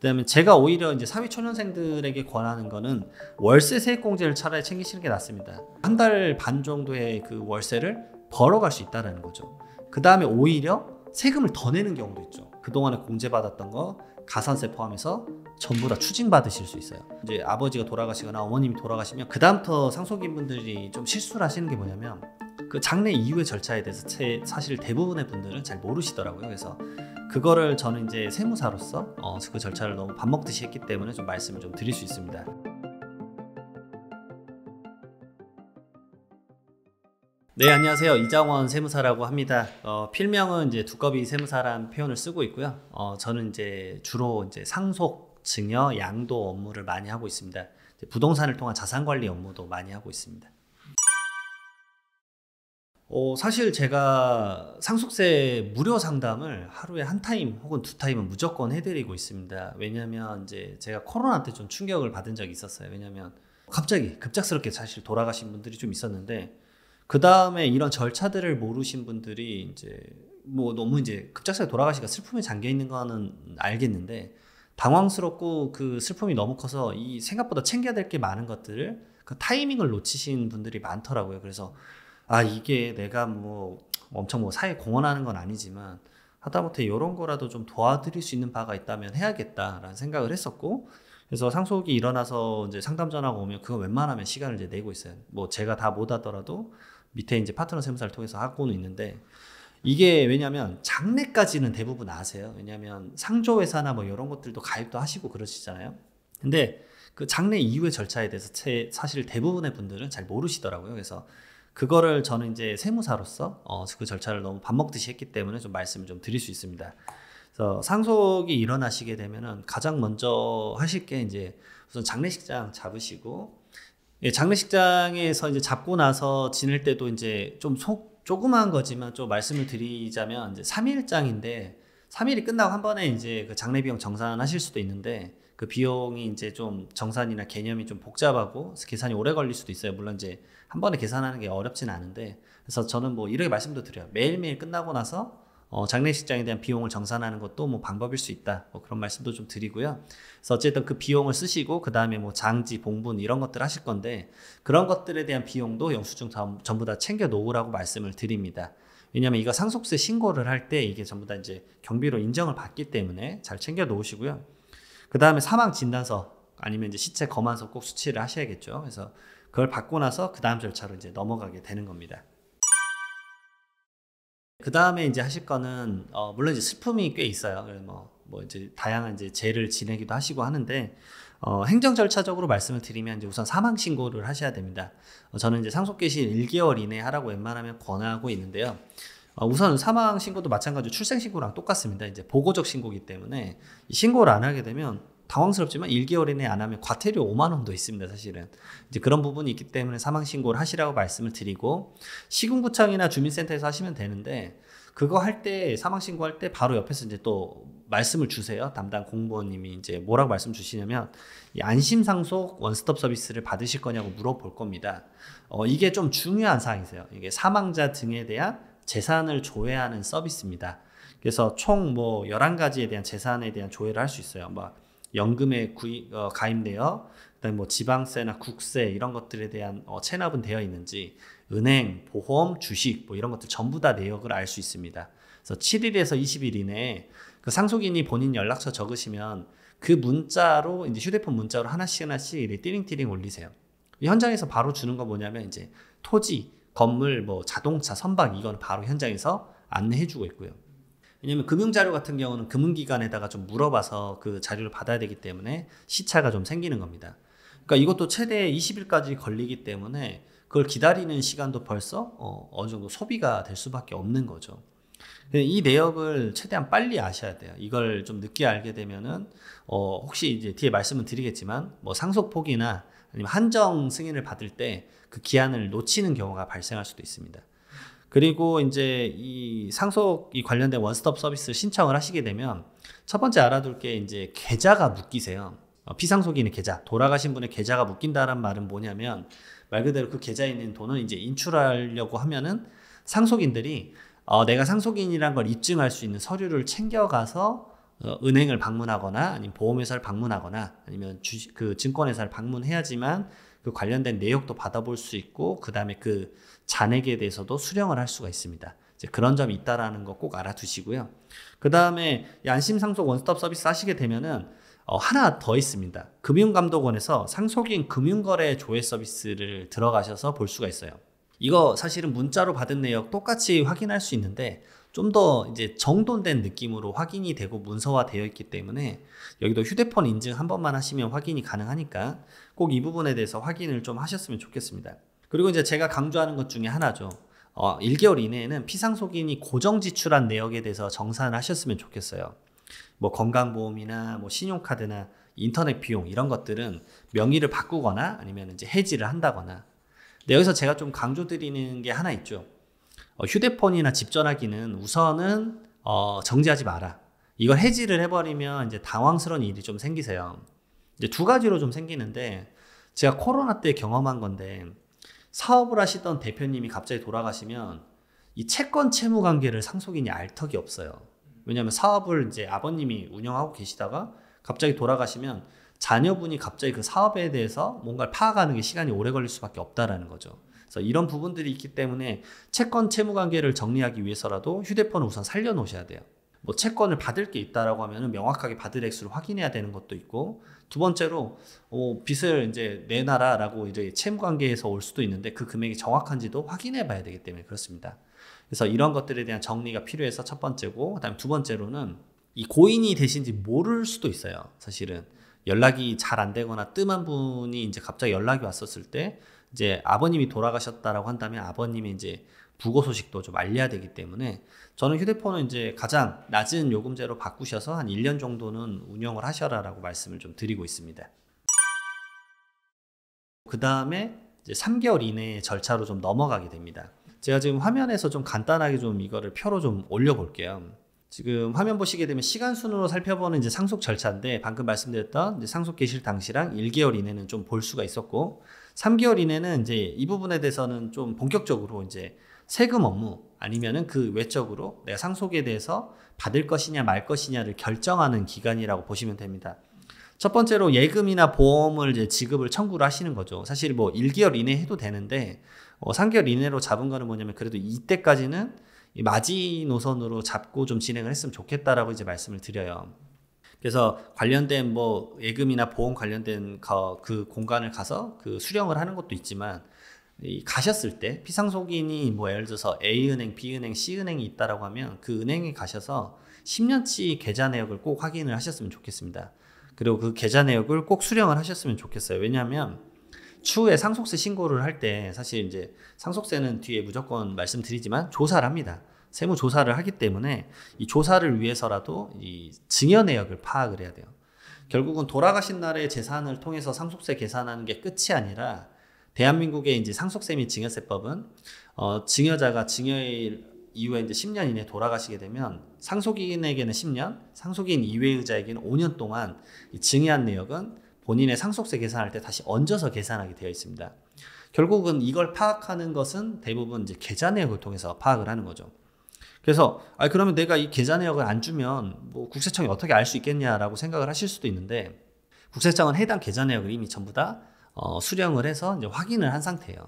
그다음에 제가 오히려 이제 사위 초년생들에게 권하는 거는 월세 세액공제를 차라리 챙기시는 게 낫습니다. 한 달 반 정도의 그 월세를 벌어갈 수있다는 거죠. 그 다음에 오히려 세금을 더 내는 경우도 있죠. 그동안에 공제받았던 거 가산세 포함해서 전부 다 추징받으실 수 있어요. 이제 아버지가 돌아가시거나 어머님이 돌아가시면 그다음부터 상속인 분들이 좀 실수를 하시는 게 뭐냐면 그 장례 이후의 절차에 대해서 제, 사실 대부분의 분들은 잘 모르시더라고요. 그래서 그거를 저는 이제 세무사로서 어, 그 절차를 너무 밥 먹듯이 했기 때문에 좀 말씀을 좀 드릴 수 있습니다. 네 안녕하세요 이장원 세무사라고 합니다. 어, 필명은 이제 두꺼비 세무사란 표현을 쓰고 있고요. 어, 저는 이제 주로 이제 상속, 증여, 양도 업무를 많이 하고 있습니다. 부동산을 통한 자산 관리 업무도 많이 하고 있습니다. 어, 사실 제가 상속세 무료 상담을 하루에 한 타임 혹은 두 타임은 무조건 해드리고 있습니다. 왜냐면 이제 제가 코로나 때 좀 충격을 받은 적이 있었어요. 왜냐면 갑자기 급작스럽게 사실 돌아가신 분들이 좀 있었는데 그 다음에 이런 절차들을 모르신 분들이 이제 뭐 너무 이제 급작스럽게 돌아가시니까 슬픔에 잠겨 있는 거는 알겠는데 당황스럽고 그 슬픔이 너무 커서 이 생각보다 챙겨야 될 게 많은 것들을 그 타이밍을 놓치신 분들이 많더라고요. 그래서 아 이게 내가 뭐 엄청 뭐 사회 공헌하는 건 아니지만 하다못해 이런 거라도 좀 도와드릴 수 있는 바가 있다면 해야겠다라는 생각을 했었고 그래서 상속이 일어나서 이제 상담 전화가 오면 그거 웬만하면 시간을 이제 내고 있어요. 뭐 제가 다못 하더라도 밑에 이제 파트너 세무사를 통해서 하고는 있는데 이게 왜냐면 장례까지는 대부분 아세요. 왜냐면 상조회사나 뭐 이런 것들도 가입도 하시고 그러시잖아요. 근데 그 장례 이후의 절차에 대해서 사실 대부분의 분들은 잘 모르시더라고요. 그래서 그거를 저는 이제 세무사로서 어, 그 절차를 너무 밥 먹듯이 했기 때문에 좀 말씀을 좀 드릴 수 있습니다. 그래서 상속이 일어나시게 되면은 가장 먼저 하실 게 이제 우선 장례식장 잡으시고 예, 장례식장에서 이제 잡고 나서 지낼 때도 이제 좀속 조그마한 거지만 좀 말씀을 드리자면 이제 3일장인데 3일이 끝나고 한 번에 이제 그 장례비용 정산하실 수도 있는데 그 비용이 이제 좀 정산이나 개념이 좀 복잡하고 계산이 오래 걸릴 수도 있어요. 물론 이제 한 번에 계산하는 게 어렵진 않은데 그래서 저는 뭐 이렇게 말씀도 드려요. 매일매일 끝나고 나서 어, 장례식장에 대한 비용을 정산하는 것도 뭐 방법일 수 있다. 뭐 그런 말씀도 좀 드리고요. 그래서 어쨌든 그 비용을 쓰시고 그 다음에 뭐 장지, 봉분 이런 것들 하실 건데 그런 것들에 대한 비용도 영수증 다, 전부 다 챙겨 놓으라고 말씀을 드립니다. 왜냐하면 이거 상속세 신고를 할 때 이게 전부 다 이제 경비로 인정을 받기 때문에 잘 챙겨 놓으시고요. 그 다음에 사망 진단서 아니면 이제 시체 검안서 꼭 수치를 하셔야겠죠. 그래서 그걸 받고 나서 그 다음 절차로 이제 넘어가게 되는 겁니다. 그 다음에 이제 하실 거는 어 물론 이제 슬픔이 꽤 있어요. 뭐, 뭐 이제 다양한 이제 죄를 지내기도 하시고 하는데 어, 행정 절차적으로 말씀을 드리면 이제 우선 사망 신고를 하셔야 됩니다. 어, 저는 이제 상속 개시 1개월 이내 하라고 웬만하면 권하고 있는데요. 아, 우선 사망 신고도 마찬가지로 출생 신고랑 똑같습니다. 이제 보고적 신고기 이 때문에 신고를 안 하게 되면 당황스럽지만 1개월 이내 안 하면 과태료 5만 원도 있습니다, 사실은. 이제 그런 부분이 있기 때문에 사망 신고를 하시라고 말씀을 드리고 시군구청이나 주민센터에서 하시면 되는데 그거 할 때 사망 신고할 때 바로 옆에서 이제 또 말씀을 주세요. 담당 공무원님이 이제 뭐라고 말씀 주시냐면 안심 상속 원스톱 서비스를 받으실 거냐고 물어볼 겁니다. 어, 이게 좀 중요한 사항이세요. 이게 사망자 등에 대한 재산을 조회하는 서비스입니다. 그래서 총뭐 11가지에 대한 재산에 대한 조회를 할 수 있어요. 뭐 연금에 구입, 어, 가입되어 그다음에 뭐 지방세나 국세 이런 것들에 대한 어, 체납은 되어 있는지 은행, 보험, 주식 뭐 이런 것들 전부 다 내역을 알 수 있습니다. 그래서 7일에서 20일 이내에 그 상속인이 본인 연락처 적으시면 그 문자로 이제 휴대폰 문자로 하나씩 하나씩 띠링띠링 올리세요. 현장에서 바로 주는 거 뭐냐면 이제 토지, 건물, 뭐 자동차, 선박 이건 바로 현장에서 안내해주고 있고요. 왜냐면 금융자료 같은 경우는 금융기관에다가 좀 물어봐서 그 자료를 받아야 되기 때문에 시차가 좀 생기는 겁니다. 그러니까 이것도 최대 20일까지 걸리기 때문에 그걸 기다리는 시간도 벌써 어, 어느 정도 소비가 될 수밖에 없는 거죠. 이 내역을 최대한 빨리 아셔야 돼요. 이걸 좀 늦게 알게 되면은 어, 혹시 이제 뒤에 말씀을 드리겠지만 뭐 상속 포기나 아니면 한정 승인을 받을 때 그 기한을 놓치는 경우가 발생할 수도 있습니다. 그리고 이제 이 상속이 관련된 원스톱 서비스 신청을 하시게 되면 첫 번째 알아둘 게 이제 계좌가 묶이세요. 어, 피상속인의 계좌, 돌아가신 분의 계좌가 묶인다란 말은 뭐냐면 말 그대로 그 계좌에 있는 돈을 이제 인출하려고 하면은 상속인들이 어, 내가 상속인이란 걸 입증할 수 있는 서류를 챙겨가서 어, 은행을 방문하거나 아니면 보험회사를 방문하거나 아니면 주식 그 증권회사를 방문해야지만 그 관련된 내역도 받아볼 수 있고 그다음에 그 잔액에 대해서도 수령을 할 수가 있습니다. 이제 그런 점이 있다라는 거 꼭 알아두시고요. 그다음에 안심 상속 원스톱 서비스 하시게 되면은 어, 하나 더 있습니다. 금융감독원에서 상속인 금융거래 조회 서비스를 들어가셔서 볼 수가 있어요. 이거 사실은 문자로 받은 내역 똑같이 확인할 수 있는데 좀더 이제 정돈된 느낌으로 확인이 되고 문서화 되어 있기 때문에 여기도 휴대폰 인증 한 번만 하시면 확인이 가능하니까 꼭 이 부분에 대해서 확인을 좀 하셨으면 좋겠습니다. 그리고 이제 제가 강조하는 것 중에 하나죠. 어, 1개월 이내에는 피상속인이 고정 지출한 내역에 대해서 정산을 하셨으면 좋겠어요. 뭐 건강보험이나 뭐 신용카드나 인터넷 비용 이런 것들은 명의를 바꾸거나 아니면 이제 해지를 한다거나. 근 네, 여기서 제가 좀 강조드리는 게 하나 있죠. 어, 휴대폰이나 집 전화기는 우선은 어, 정지하지 마라. 이걸 해지를 해버리면 이제 당황스러운 일이 좀 생기세요. 이제 두 가지로 좀 생기는데 제가 코로나 때 경험한 건데 사업을 하시던 대표님이 갑자기 돌아가시면 이 채권 채무 관계를 상속인이 알 턱이 없어요. 왜냐하면 사업을 이제 아버님이 운영하고 계시다가 갑자기 돌아가시면 자녀분이 갑자기 그 사업에 대해서 뭔가를 파악하는 게 시간이 오래 걸릴 수밖에 없다라는 거죠. 이런 부분들이 있기 때문에 채권 채무 관계를 정리하기 위해서라도 휴대폰을 우선 살려놓으셔야 돼요. 뭐 채권을 받을 게 있다라고 하면 명확하게 받을 액수를 확인해야 되는 것도 있고 두 번째로 어, 빚을 이제 내놔라라고 이제 채무 관계에서 올 수도 있는데 그 금액이 정확한지도 확인해 봐야 되기 때문에 그렇습니다. 그래서 이런 것들에 대한 정리가 필요해서 첫 번째고 그다음에 두 번째로는 이 고인이 되신지 모를 수도 있어요. 사실은 연락이 잘 안 되거나 뜸한 분이 이제 갑자기 연락이 왔었을 때 이제 아버님이 돌아가셨다라고 한다면 아버님이 이제 부고 소식도 좀 알려야 되기 때문에 저는 휴대폰을 이제 가장 낮은 요금제로 바꾸셔서 한 1년 정도는 운영을 하셔라라고 말씀을 좀 드리고 있습니다. 그 다음에 이제 3개월 이내에 절차로 좀 넘어가게 됩니다. 제가 지금 화면에서 좀 간단하게 좀 이거를 표로 좀 올려볼게요. 지금 화면 보시게 되면 시간 순으로 살펴보는 이제 상속 절차인데 방금 말씀드렸던 상속 계실 당시랑 1개월 이내는 좀 볼 수가 있었고 3개월 이내는 이제 이 부분에 대해서는 좀 본격적으로 이제 세금 업무 아니면은 그 외적으로 내가 상속에 대해서 받을 것이냐 말 것이냐를 결정하는 기간이라고 보시면 됩니다. 첫 번째로 예금이나 보험을 이제 지급을 청구를 하시는 거죠. 사실 뭐 1개월 이내 해도 되는데 어 3개월 이내로 잡은 거는 뭐냐면 그래도 이때까지는 마지노선으로 잡고 좀 진행을 했으면 좋겠다라고 이제 말씀을 드려요. 그래서 관련된 뭐 예금이나 보험 관련된 그 공간을 가서 그 수령을 하는 것도 있지만 가셨을 때 피상속인이 뭐 예를 들어서 A 은행, B 은행, C 은행이 있다라고 하면 그 은행에 가셔서 10년치 계좌 내역을 꼭 확인을 하셨으면 좋겠습니다. 그리고 그 계좌 내역을 꼭 수령을 하셨으면 좋겠어요. 왜냐하면 추후에 상속세 신고를 할 때 사실 이제 상속세는 뒤에 무조건 말씀드리지만 조사를 합니다. 세무 조사를 하기 때문에 이 조사를 위해서라도 이 증여 내역을 파악을 해야 돼요. 결국은 돌아가신 날의 재산을 통해서 상속세 계산하는 게 끝이 아니라 대한민국의 이제 상속세 및 증여세법은 어, 증여자가 증여일 이후에 이제 10년 이내 돌아가시게 되면 상속인에게는 10년, 상속인 이외의 자에게는 5년 동안 증여한 내역은 본인의 상속세 계산할 때 다시 얹어서 계산하게 되어 있습니다. 결국은 이걸 파악하는 것은 대부분 이제 계좌 내역을 통해서 파악을 하는 거죠. 그래서 아 그러면 내가 이 계좌 내역을 안 주면 뭐 국세청이 어떻게 알 수 있겠냐라고 생각을 하실 수도 있는데 국세청은 해당 계좌 내역을 이미 전부 다 어, 수령을 해서 이제 확인을 한 상태예요.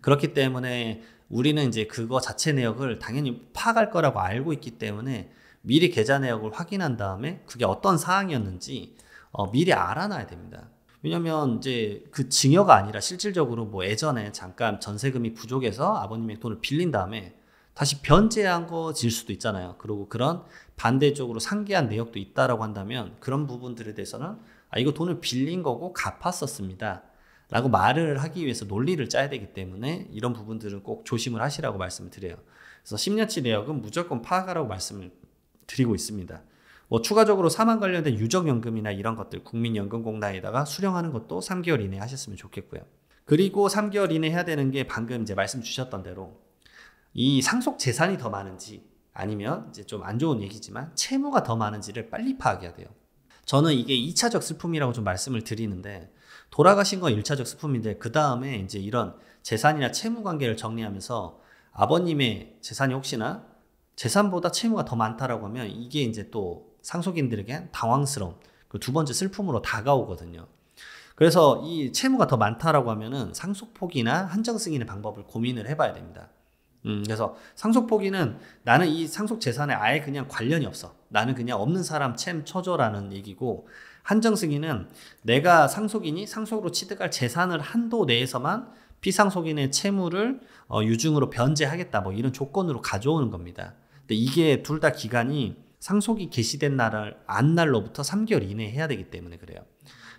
그렇기 때문에 우리는 이제 그거 자체 내역을 당연히 파악할 거라고 알고 있기 때문에 미리 계좌 내역을 확인한 다음에 그게 어떤 사항이었는지 어, 미리 알아놔야 됩니다. 왜냐면 이제 그 증여가 아니라 실질적으로 뭐 예전에 잠깐 전세금이 부족해서 아버님의 돈을 빌린 다음에 다시 변제한거 질 수도 있잖아요. 그리고 그런 반대쪽으로 상기한 내역도 있다라고 한다면 그런 부분들에 대해서는 아, 이거 돈을 빌린 거고 갚았었습니다. 라고 말을 하기 위해서 논리를 짜야 되기 때문에 이런 부분들은 꼭 조심을 하시라고 말씀을 드려요. 그래서 10년치 내역은 무조건 파악하라고 말씀을 드리고 있습니다. 뭐 추가적으로 사망 관련된 유적연금이나 이런 것들 국민연금공단에다가 수령하는 것도 3개월 이내 하셨으면 좋겠고요. 그리고 3개월 이내 해야 되는 게 방금 이제 말씀 주셨던 대로 이 상속 재산이 더 많은지 아니면 이제 좀 안 좋은 얘기지만 채무가 더 많은지를 빨리 파악해야 돼요. 저는 이게 2차적 슬픔이라고 좀 말씀을 드리는데 돌아가신 건 1차적 슬픔인데 그 다음에 이제 이런 재산이나 채무 관계를 정리하면서 아버님의 재산이 혹시나 재산보다 채무가 더 많다라고 하면 이게 이제 또 상속인들에게 당황스러움, 그 두 번째 슬픔으로 다가오거든요. 그래서 이 채무가 더 많다라고 하면은 상속포기나 한정 승인의 방법을 고민을 해봐야 됩니다. 음, 그래서 상속 포기는 나는 이 상속 재산에 아예 그냥 관련이 없어. 나는 그냥 없는 사람 챔 쳐줘라는 얘기고 한정 승인은 내가 상속인이 상속으로 취득할 재산을 한도 내에서만 피상속인의 채무를 어, 유증으로 변제하겠다 뭐 이런 조건으로 가져오는 겁니다. 근데 이게 둘 다 기간이 상속이 개시된 날을 안 날로부터 3개월 이내에 해야 되기 때문에 그래요.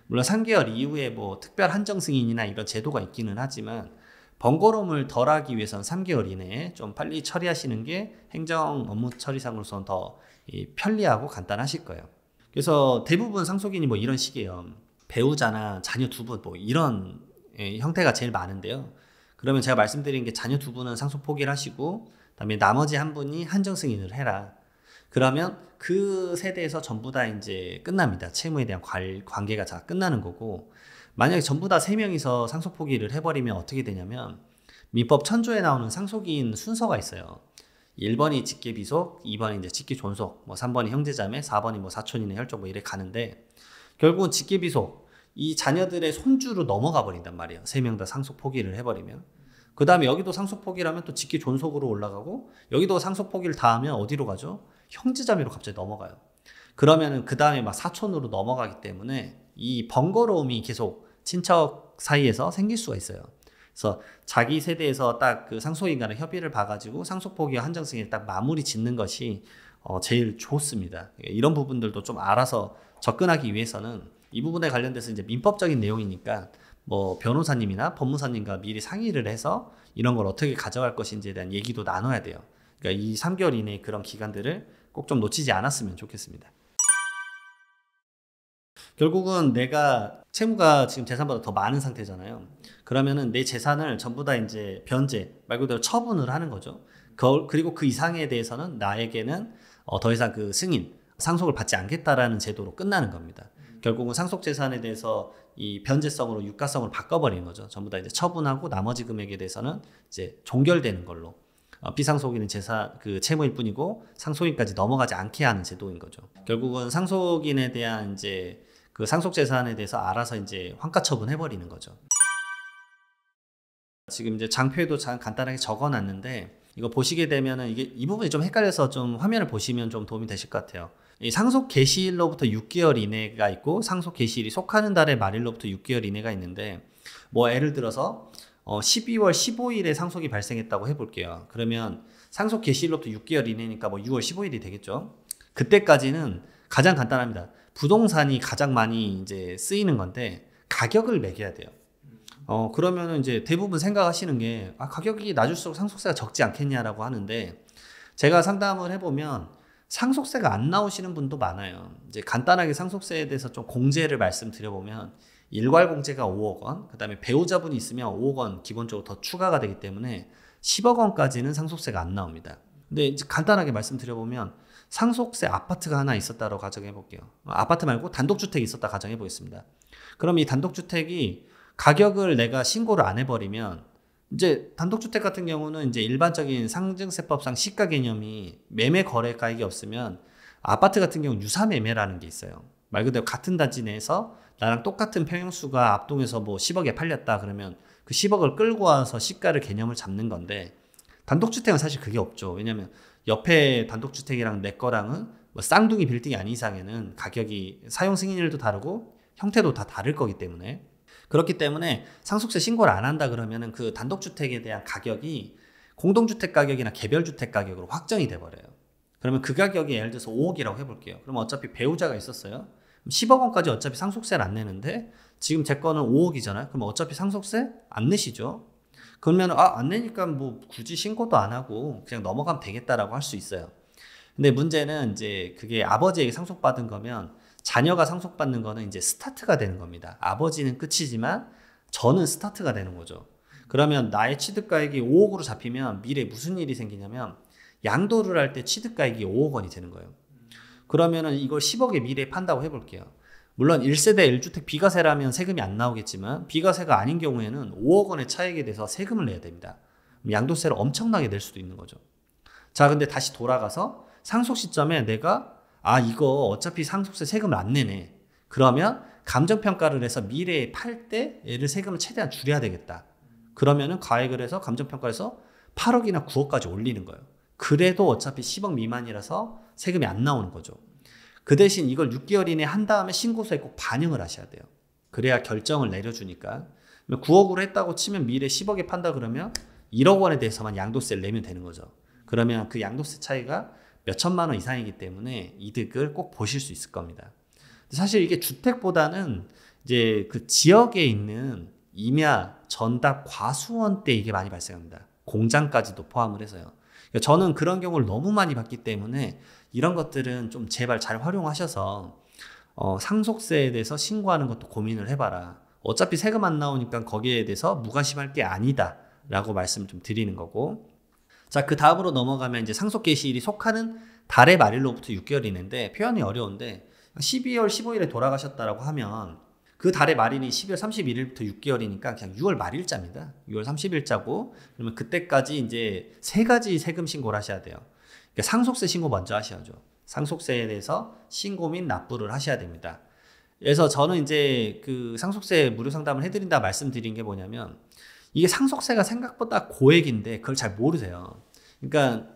물론 3개월 이후에 뭐 특별 한정 승인이나 이런 제도가 있기는 하지만 번거로움을 덜하기 위해선 3개월 이내에 좀 빨리 처리하시는 게 행정 업무 처리상으로서는더 편리하고 간단하실 거예요. 그래서 대부분 상속인이 뭐 이런 식이에요. 배우자나 자녀 두 분 뭐 이런 예, 형태가 제일 많은데요. 그러면 제가 말씀드린 게 자녀 두 분은 상속 포기를 하시고 그다음에 나머지 한 분이 한정 승인을 해라. 그러면 그 세대에서 전부 다 이제 끝납니다. 채무에 대한 관계가 다 끝나는 거고 만약에 전부 다3명이서 상속 포기를 해버리면 어떻게 되냐면 민법 천조에 나오는 상속인 순서가 있어요. 1번이 직계비속, 2번이 이제 직계존속, 뭐 3번이 형제자매, 4번이 뭐 사촌이나 혈족 뭐 이래 가는데 결국은 직계비속 이 자녀들의 손주로 넘어가 버린단 말이에요. 3명다 상속 포기를 해버리면 그 다음에 여기도 상속 포기라면또 직계존속으로 올라가고 여기도 상속 포기를 다 하면 어디로 가죠? 형제자매로 갑자기 넘어가요. 그러면은 그 다음에 막 사촌으로 넘어가기 때문에 이 번거로움이 계속 친척 사이에서 생길 수가 있어요. 그래서 자기 세대에서 딱 그 상속인간의 협의를 봐가지고 상속포기와 한정승인을 딱 마무리 짓는 것이 어, 제일 좋습니다. 예, 이런 부분들도 좀 알아서 접근하기 위해서는 이 부분에 관련돼서 이제 민법적인 내용이니까 뭐 변호사님이나 법무사님과 미리 상의를 해서 이런 걸 어떻게 가져갈 것인지에 대한 얘기도 나눠야 돼요. 그러니까 이 3개월 이내의 그런 기간들을 꼭 좀 놓치지 않았으면 좋겠습니다. 결국은 내가 채무가 지금 재산보다 더 많은 상태잖아요. 그러면은 내 재산을 전부 다 이제 변제 말 그대로 처분을 하는 거죠. 그, 리고그 이상에 대해서는 나에게는 어, 더 이상 그 승인 상속을 받지 않겠다라는 제도로 끝나는 겁니다. 결국은 상속 재산에 대해서 이 변제성으로 유가성을 바꿔버리는 거죠. 전부 다 이제 처분하고 나머지 금액에 대해서는 이제 종결되는 걸로 어, 비상속인은 재산 그 채무일 뿐이고 상속인까지 넘어가지 않게 하는 제도인 거죠. 결국은 상속인에 대한 이제 그 상속 재산에 대해서 알아서 이제 환가 처분해 버리는 거죠. 지금 이제 장표에도 간단하게 적어 놨는데 이거 보시게 되면은 이게 이 부분이 좀 헷갈려서 좀 화면을 보시면 좀 도움이 되실 것 같아요. 이 상속 개시일로부터 6개월 이내가 있고 상속 개시일이 속하는 달의 말일로부터 6개월 이내가 있는데 뭐 예를 들어서 어 12월 15일에 상속이 발생했다고 해볼게요. 그러면 상속 개시일로부터 6개월 이내니까 뭐 6월 15일이 되겠죠. 그때까지는 가장 간단합니다. 부동산이 가장 많이 이제 쓰이는 건데 가격을 매겨야 돼요. 음. 어그러면 이제 대부분 생각하시는 게 아, 가격이 낮을수록 상속세가 적지 않겠냐라고 하는데 제가 상담을 해보면 상속세가 안 나오시는 분도 많아요. 이제 간단하게 상속세에 대해서 좀 공제를 말씀드려보면 일괄 공제가 5억 원, 그다음에 배우자분이 있으면 5억 원 기본적으로 더 추가가 되기 때문에 10억 원까지는 상속세가 안 나옵니다. 근데 간단하게 말씀드려보면 상속세 아파트가 하나 있었다고 가정해 볼게요. 아파트 말고 단독주택이 있었다 가정해 보겠습니다. 그럼 이 단독주택이 가격을 내가 신고를 안 해버리면 이제 단독주택 같은 경우는 이제 일반적인 상증세법상 시가 개념이 매매 거래가액이 없으면 아파트 같은 경우 유사매매라는 게 있어요. 말 그대로 같은 단지 내에서 나랑 똑같은 평형수가 압동해서뭐 10억에 팔렸다 그러면 그 10억을 끌고 와서 시가를 개념을 잡는 건데 단독주택은 사실 그게 없죠. 왜냐하면 옆에 단독주택이랑 내 거랑은 뭐 쌍둥이 빌딩이 아닌 이상에는 가격이 사용 승인일도 다르고 형태도 다 다를 거기 때문에 그렇기 때문에 상속세 신고를 안 한다 그러면은 그 단독주택에 대한 가격이 공동주택 가격이나 개별주택 가격으로 확정이 돼버려요. 그러면 그 가격이 예를 들어서 5억이라고 해볼게요. 그럼 어차피 배우자가 있었어요. 10억 원까지 어차피 상속세를 안 내는데 지금 제 거는 5억이잖아요. 그럼 어차피 상속세 안 내시죠. 그러면 아, 안 내니까 뭐 굳이 신고도 안 하고 그냥 넘어가면 되겠다라고 할 수 있어요. 근데 문제는 이제 그게 아버지에게 상속받은 거면 자녀가 상속받는 거는 이제 스타트가 되는 겁니다. 아버지는 끝이지만 저는 스타트가 되는 거죠. 그러면 나의 취득가액이 5억으로 잡히면 미래 무슨 일이 생기냐면 양도를 할 때 취득가액이 5억 원이 되는 거예요. 그러면은 이걸 10억에 미래에 판다고 해볼게요. 물론 1세대 1주택 비과세라면 세금이 안 나오겠지만 비과세가 아닌 경우에는 5억 원의 차액에 대해서 세금을 내야 됩니다. 양도세를 엄청나게 낼 수도 있는 거죠. 자, 근데 다시 돌아가서 상속 시점에 내가 아, 이거 어차피 상속세 세금을 안 내네. 그러면 감정평가를 해서 미래에 팔 때 얘를 세금을 최대한 줄여야 되겠다. 그러면은 가액을 해서 감정평가에서 8억이나 9억까지 올리는 거예요. 그래도 어차피 10억 미만이라서 세금이 안 나오는 거죠. 그 대신 이걸 6개월 이내에 한 다음에 신고서에 꼭 반영을 하셔야 돼요. 그래야 결정을 내려주니까. 9억으로 했다고 치면 미래 10억에 판다 그러면 1억 원에 대해서만 양도세를 내면 되는 거죠. 그러면 그 양도세 차이가 몇 천만 원 이상이기 때문에 이득을 꼭 보실 수 있을 겁니다. 사실 이게 주택보다는 이제 그 지역에 있는 임야, 전답, 과수원 때 이게 많이 발생합니다. 공장까지도 포함을 해서요. 그러니까 저는 그런 경우를 너무 많이 봤기 때문에 이런 것들은 좀 제발 잘 활용하셔서 어, 상속세에 대해서 신고하는 것도 고민을 해봐라. 어차피 세금 안 나오니까 거기에 대해서 무관심할 게 아니다. 라고 말씀을 좀 드리는 거고. 자, 그 다음으로 넘어가면 이제 상속 개시일이 속하는 달의 말일로부터 6개월이 있는데 표현이 어려운데 12월 15일에 돌아가셨다라고 하면 그 달의 말일이 12월 31일부터 6개월이니까 그냥 6월 말일자입니다. 6월 30일자고 그러면 그때까지 이제 세 가지 세금 신고를 하셔야 돼요. 그러니까 상속세 신고 먼저 하셔야죠. 상속세에 대해서 신고 및 납부를 하셔야 됩니다. 그래서 저는 이제 그 상속세 무료 상담을 해드린다 말씀드린 게 뭐냐면 이게 상속세가 생각보다 고액인데 그걸 잘 모르세요. 그러니까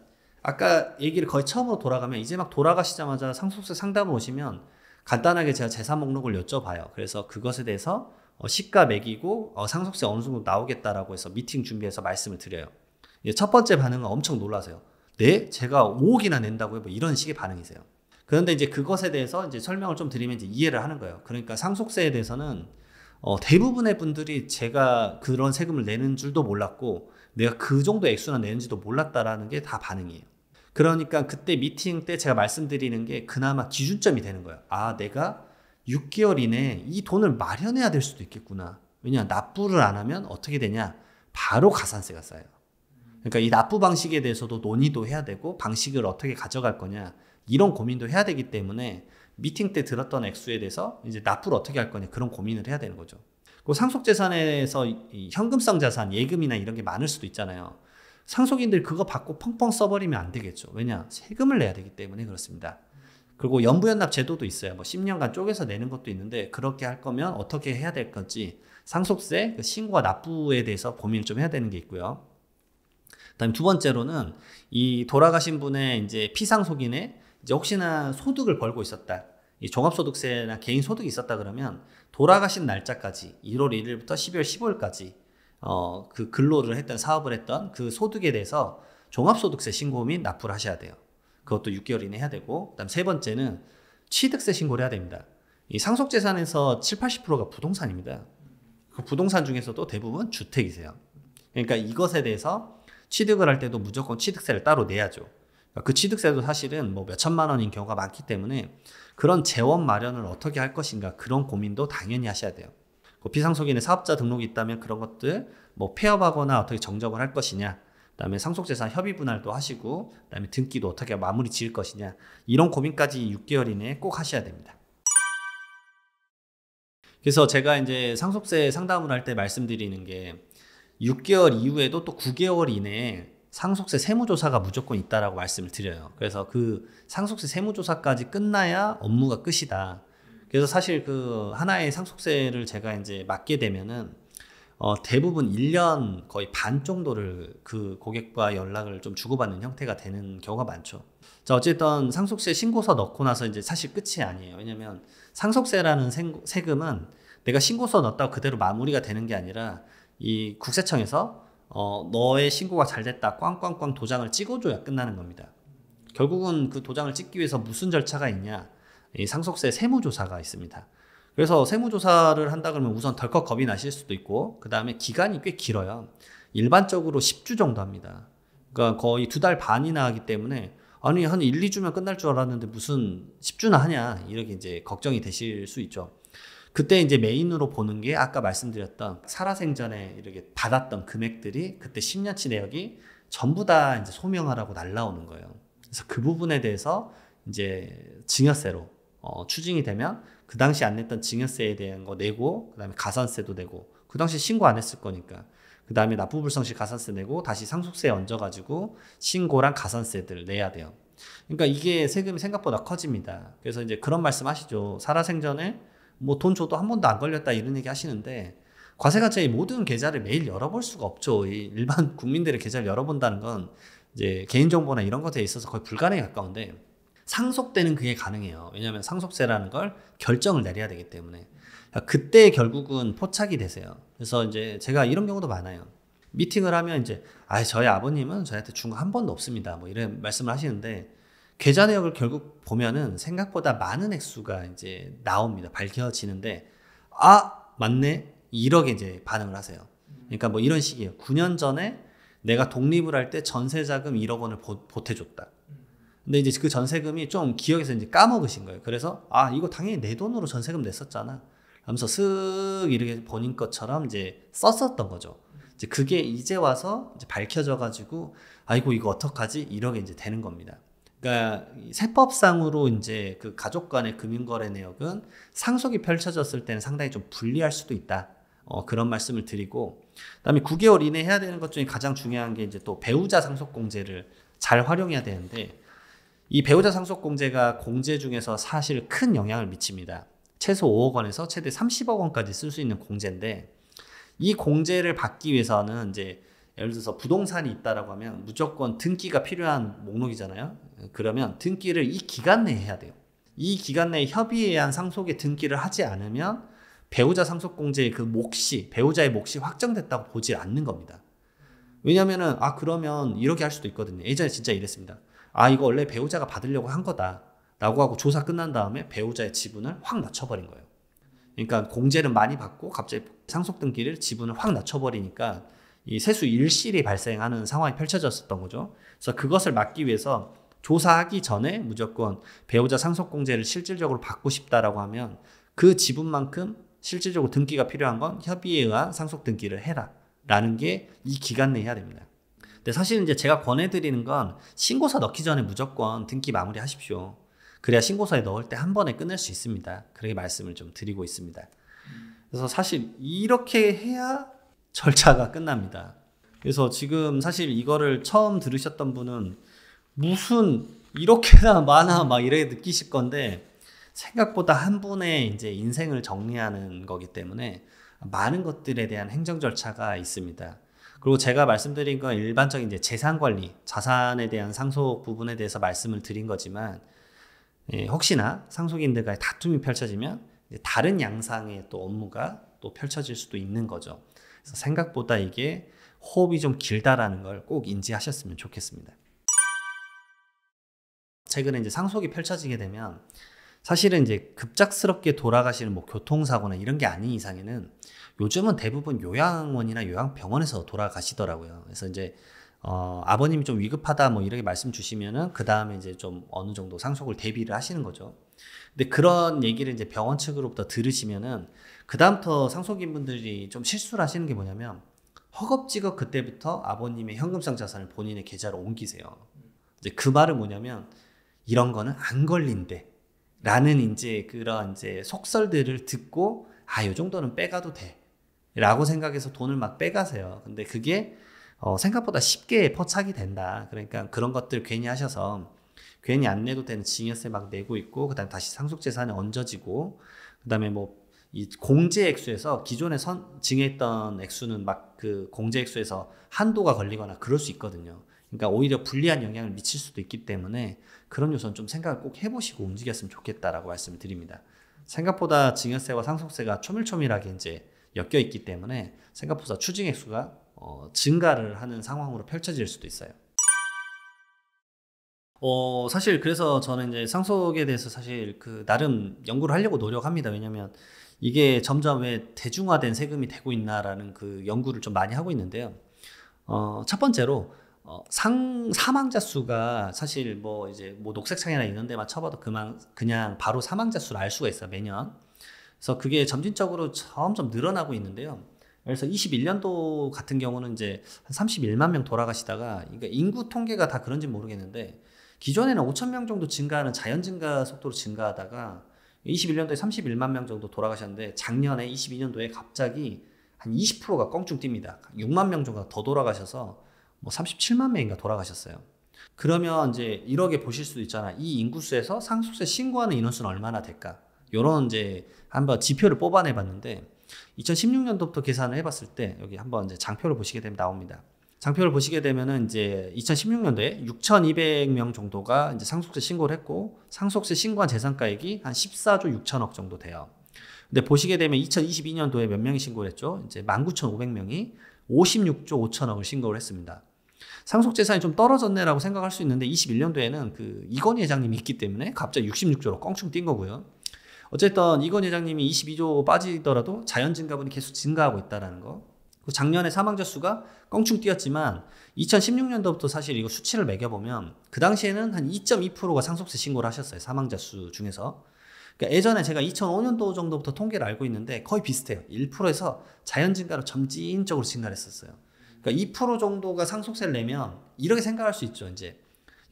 아까 얘기를 거의 처음으로 돌아가면 이제 막 돌아가시자마자 상속세 상담 오시면 간단하게 제가 재산 목록을 여쭤봐요. 그래서 그것에 대해서 어, 시가 매기고 어, 상속세 어느 정도 나오겠다라고 해서 미팅 준비해서 말씀을 드려요. 첫 번째 반응은 엄청 놀라세요. 네? 제가 5억이나 낸다고요? 뭐 이런 식의 반응이세요. 그런데 이제 그것에 대해서 이제 설명을 좀 드리면 이제 이해를 하는 거예요. 그러니까 상속세에 대해서는 어, 대부분의 분들이 제가 그런 세금을 내는 줄도 몰랐고 내가 그 정도 액수나 내는지도 몰랐다라는 게 다 반응이에요. 그러니까 그때 미팅 때 제가 말씀드리는 게 그나마 기준점이 되는 거예요. 아, 내가 6개월 이내에 이 돈을 마련해야 될 수도 있겠구나. 왜냐, 납부를 안 하면 어떻게 되냐? 바로 가산세가 쌓여요. 그러니까 이 납부 방식에 대해서도 논의도 해야 되고 방식을 어떻게 가져갈 거냐 이런 고민도 해야 되기 때문에 미팅 때 들었던 액수에 대해서 이제 납부를 어떻게 할 거냐 그런 고민을 해야 되는 거죠. 그 상속 재산에서 현금성 자산, 예금이나 이런 게 많을 수도 있잖아요. 상속인들 그거 받고 펑펑 써버리면 안 되겠죠. 왜냐 세금을 내야 되기 때문에 그렇습니다. 그리고 연부연납 제도도 있어요. 뭐 10년간 쪼개서 내는 것도 있는데 그렇게 할 거면 어떻게 해야 될 건지 상속세, 그 신고와 납부에 대해서 고민을 좀 해야 되는 게 있고요. 그다음 두 번째로는 이 돌아가신 분의 이제 피상속인의 이제 혹시나 소득을 벌고 있었다. 이 종합소득세나 개인 소득이 있었다 그러면 돌아가신 날짜까지 1월 1일부터 12월 15일까지 어, 그 근로를 했던 사업을 했던 그 소득에 대해서 종합소득세 신고 및 납부를 하셔야 돼요. 그것도 6개월 이내 해야 되고 그다음 세 번째는 취득세 신고를 해야 됩니다. 이 상속재산에서 7, 80%가 부동산입니다. 그 부동산 중에서도 대부분 주택이세요. 그러니까 이것에 대해서 취득을 할 때도 무조건 취득세를 따로 내야죠. 그러니까 그 취득세도 사실은 뭐 몇천만 원인 경우가 많기 때문에 그런 재원 마련을 어떻게 할 것인가 그런 고민도 당연히 하셔야 돼요. 그 비상속인의 사업자 등록이 있다면 그런 것들 뭐 폐업하거나 어떻게 정적을 할 것이냐 그다음에 상속재산 협의 분할도 하시고 그다음에 등기도 어떻게 마무리 지을 것이냐 이런 고민까지 6개월 이내에 꼭 하셔야 됩니다. 그래서 제가 이제 상속세 상담을 할 때 말씀드리는 게 6개월 이후에도 또 9개월 이내에 상속세 세무조사가 무조건 있다라고 말씀을 드려요. 그래서 그 상속세 세무조사까지 끝나야 업무가 끝이다. 그래서 사실 그 하나의 상속세를 제가 이제 맡게 되면은 어 대부분 1년 거의 반 정도를 그 고객과 연락을 좀 주고받는 형태가 되는 경우가 많죠. 자, 어쨌든 상속세 신고서 넣고 나서 이제 사실 끝이 아니에요. 왜냐면 상속세라는 세금은 내가 신고서 넣었다고 그대로 마무리가 되는 게 아니라 이 국세청에서 어, 너의 신고가 잘 됐다 꽝꽝꽝 도장을 찍어줘야 끝나는 겁니다. 결국은 그 도장을 찍기 위해서 무슨 절차가 있냐? 이 상속세 세무조사가 있습니다. 그래서 세무조사를 한다 그러면 우선 덜컥 겁이 나실 수도 있고, 그 다음에 기간이 꽤 길어요. 일반적으로 10주 정도 합니다. 그러니까 거의 두 달 반이나 하기 때문에, 아니, 한 1, 2주면 끝날 줄 알았는데 무슨 10주나 하냐, 이렇게 이제 걱정이 되실 수 있죠. 그때 이제 메인으로 보는 게 아까 말씀드렸던 살아생전에 이렇게 받았던 금액들이 그때 10년치 내역이 전부 다 이제 소명하라고 날라오는 거예요. 그래서 그 부분에 대해서 이제 증여세로 어, 추징이 되면 그 당시 안 냈던 증여세에 대한 거 내고 그다음에 가산세도 내고 그 당시 신고 안 했을 거니까 그 다음에 납부불성시 가산세 내고 다시 상속세 얹어가지고 신고랑 가산세들 내야 돼요. 그러니까 이게 세금이 생각보다 커집니다. 그래서 이제 그런 말씀 하시죠. 살아생전에 뭐돈 줘도 한 번도 안 걸렸다 이런 얘기 하시는데 과세가짜의 모든 계좌를 매일 열어볼 수가 없죠. 일반 국민들의 계좌를 열어본다는 건 이제 개인정보나 이런 것에 있어서 거의 불가능에 가까운데 상속 되는 그게 가능해요. 왜냐하면 상속세라는 걸 결정을 내려야 되기 때문에 그러니까 그때 결국은 포착이 되세요. 그래서 이제 제가 이런 경우도 많아요. 미팅을 하면 이제 아 저희 아버님은 저희한테 준 거 한 번도 없습니다. 뭐 이런 말씀을 하시는데 계좌 내역을 결국 보면은 생각보다 많은 액수가 이제 나옵니다. 밝혀지는데 아 맞네 이렇게 이제 반응을 하세요. 그러니까 뭐 이런 식이에요. 9년 전에 내가 독립을 할 때 전세자금 1억 원을 보, 보태줬다. 근데 이제 그 전세금이 좀 기억에서 이제 까먹으신 거예요. 그래서 아 이거 당연히 내 돈으로 전세금 냈었잖아. 하면서 쓱 이렇게 본인 것처럼 이제 썼었던 거죠. 이제 그게 이제 와서 이제 밝혀져 가지고 아이고 이거 어떡하지 이렇게 이제 되는 겁니다. 그러니까 세법상으로 이제 그 가족 간의 금융거래 내역은 상속이 펼쳐졌을 때는 상당히 좀 불리할 수도 있다. 어, 그런 말씀을 드리고, 그 다음에 9개월 이내 해야 되는 것 중에 가장 중요한 게 이제 또 배우자 상속공제를 잘 활용해야 되는데, 이 배우자 상속공제가 공제 중에서 사실 큰 영향을 미칩니다. 최소 5억 원에서 최대 30억 원까지 쓸 수 있는 공제인데, 이 공제를 받기 위해서는 이제 예를 들어서 부동산이 있다라고 하면 무조건 등기가 필요한 목록이잖아요. 그러면 등기를 이 기간 내에 해야 돼요. 이 기간 내에 협의에 의한 상속의 등기를 하지 않으면 배우자 상속공제의 그 몫이 배우자의 몫이 확정됐다고 보지 않는 겁니다. 왜냐면은 아 그러면 이렇게 할 수도 있거든요. 예전에 진짜 이랬습니다. 아 이거 원래 배우자가 받으려고 한 거다라고 하고 조사 끝난 다음에 배우자의 지분을 확 낮춰버린 거예요. 그러니까 공제를 많이 받고 갑자기 상속 등기를 지분을 확 낮춰버리니까 이 세수 일실이 발생하는 상황이 펼쳐졌었던 거죠. 그래서 그것을 막기 위해서 조사하기 전에 무조건 배우자 상속공제를 실질적으로 받고 싶다라고 하면 그 지분만큼 실질적으로 등기가 필요한 건 협의에 의한 상속 등기를 해라. 라는 게 이 기간 내에 해야 됩니다. 근데 사실은 이제 제가 권해드리는 건 신고서 넣기 전에 무조건 등기 마무리 하십시오. 그래야 신고서에 넣을 때 한 번에 끝낼 수 있습니다. 그렇게 말씀을 좀 드리고 있습니다. 그래서 사실 이렇게 해야 절차가 끝납니다. 그래서 지금 사실 이거를 처음 들으셨던 분은 무슨 이렇게나 많아 막 이렇게 느끼실 건데 생각보다 한 분의 이제 인생을 정리하는 거기 때문에 많은 것들에 대한 행정 절차가 있습니다. 그리고 제가 말씀드린 건 일반적인 이제 재산 관리, 자산에 대한 상속 부분에 대해서 말씀을 드린 거지만 예, 혹시나 상속인들과의 다툼이 펼쳐지면 다른 양상의 또 업무가 또 펼쳐질 수도 있는 거죠. 그래서 생각보다 이게 호흡이 좀 길다라는 걸 꼭 인지하셨으면 좋겠습니다. 최근에 이제 상속이 펼쳐지게 되면 사실은 이제 급작스럽게 돌아가시는 뭐 교통사고나 이런 게 아닌 이상에는 요즘은 대부분 요양원이나 요양병원에서 돌아가시더라고요. 그래서 이제 어, 아버님이 좀 위급하다 뭐 이렇게 말씀 주시면은 그 다음에 이제 좀 어느 정도 상속을 대비를 하시는 거죠. 근데 그런 얘기를 이제 병원 측으로부터 들으시면은 그 다음부터 상속인 분들이 좀 실수를 하시는 게 뭐냐면 허겁지겁 그때부터 아버님의 현금상 자산을 본인의 계좌로 옮기세요. 이제 그 말은 뭐냐면 이런 거는 안 걸린대. 라는 이제 그런 이제 속설들을 듣고 아, 요 정도는 빼가도 돼. 라고 생각해서 돈을 막 빼가세요. 근데 그게 어, 생각보다 쉽게 포착이 된다. 그러니까 그런 것들 괜히 하셔서 괜히 안 내도 되는 증여세 막 내고 있고 그다음 다시 상속재산에 얹어지고 그다음에 뭐 이 공제액수에서 기존에 선 증여했던 액수는 막 그 공제액수에서 한도가 걸리거나 그럴 수 있거든요. 그러니까 오히려 불리한 영향을 미칠 수도 있기 때문에 그런 요소는 좀 생각을 꼭 해보시고 움직였으면 좋겠다라고 말씀을 드립니다. 생각보다 증여세와 상속세가 초밀초밀하게 이제 엮여 있기 때문에 생각보다 추징액수가 어, 증가를 하는 상황으로 펼쳐질 수도 있어요. 어, 사실 그래서 저는 이제 상속에 대해서 사실 그 나름 연구를 하려고 노력합니다. 왜냐면 하 이게 점점 왜 대중화된 세금이 되고 있나라는 그 연구를 좀 많이 하고 있는데요. 어, 첫 번째로 어, 상, 사망자 수가 사실 뭐 이제 뭐 녹색창이나 이런 데만 쳐봐도 그만, 그냥 바로 사망자 수를 알 수가 있어요, 매년. 그래서 그게 점진적으로 점점 늘어나고 있는데요. 그래서 21년도 같은 경우는 이제 한 31만 명 돌아가시다가, 그러니까 인구 통계가 다 그런지 모르겠는데, 기존에는 5천 명 정도 증가하는 자연 증가 속도로 증가하다가, 21년도에 31만 명 정도 돌아가셨는데, 작년에 22년도에 갑자기 한 20%가 껑충 뜁니다. 6만 명 정도 더 돌아가셔서, 뭐 37만 명인가 돌아가셨어요. 그러면 이제 이렇게 보실 수도 있잖아. 이 인구수에서 상속세 신고하는 인원수는 얼마나 될까? 요런 이제 한번 지표를 뽑아내 봤는데 2016년도부터 계산을 해 봤을 때 여기 한번 이제 장표를 보시게 되면 나옵니다. 장표를 보시게 되면은 이제 2016년도에 6,200명 정도가 이제 상속세 신고를 했고 상속세 신고한 재산가액이 한 14조 6천억 정도 돼요. 근데 보시게 되면 2022년도에 몇 명이 신고를 했죠? 이제 19,500명이 56조 5천억을 신고를 했습니다. 상속 재산이 좀 떨어졌네라고 생각할 수 있는데 21년도에는 그 이건희 회장님이 있기 때문에 갑자기 66조로 껑충 뛴 거고요. 어쨌든 이건희 회장님이 22조 빠지더라도 자연 증가분이 계속 증가하고 있다라는 거. 작년에 사망자 수가 껑충 뛰었지만 2016년도부터 사실 이거 수치를 매겨보면 그 당시에는 한 2.2%가 상속세 신고를 하셨어요. 사망자 수 중에서. 그러니까 예전에 제가 2005년도 정도부터 통계를 알고 있는데 거의 비슷해요. 1%에서 자연 증가로 점진적으로 증가를 했었어요. 그러니까 2% 정도가 상속세를 내면 이렇게 생각할 수 있죠. 이제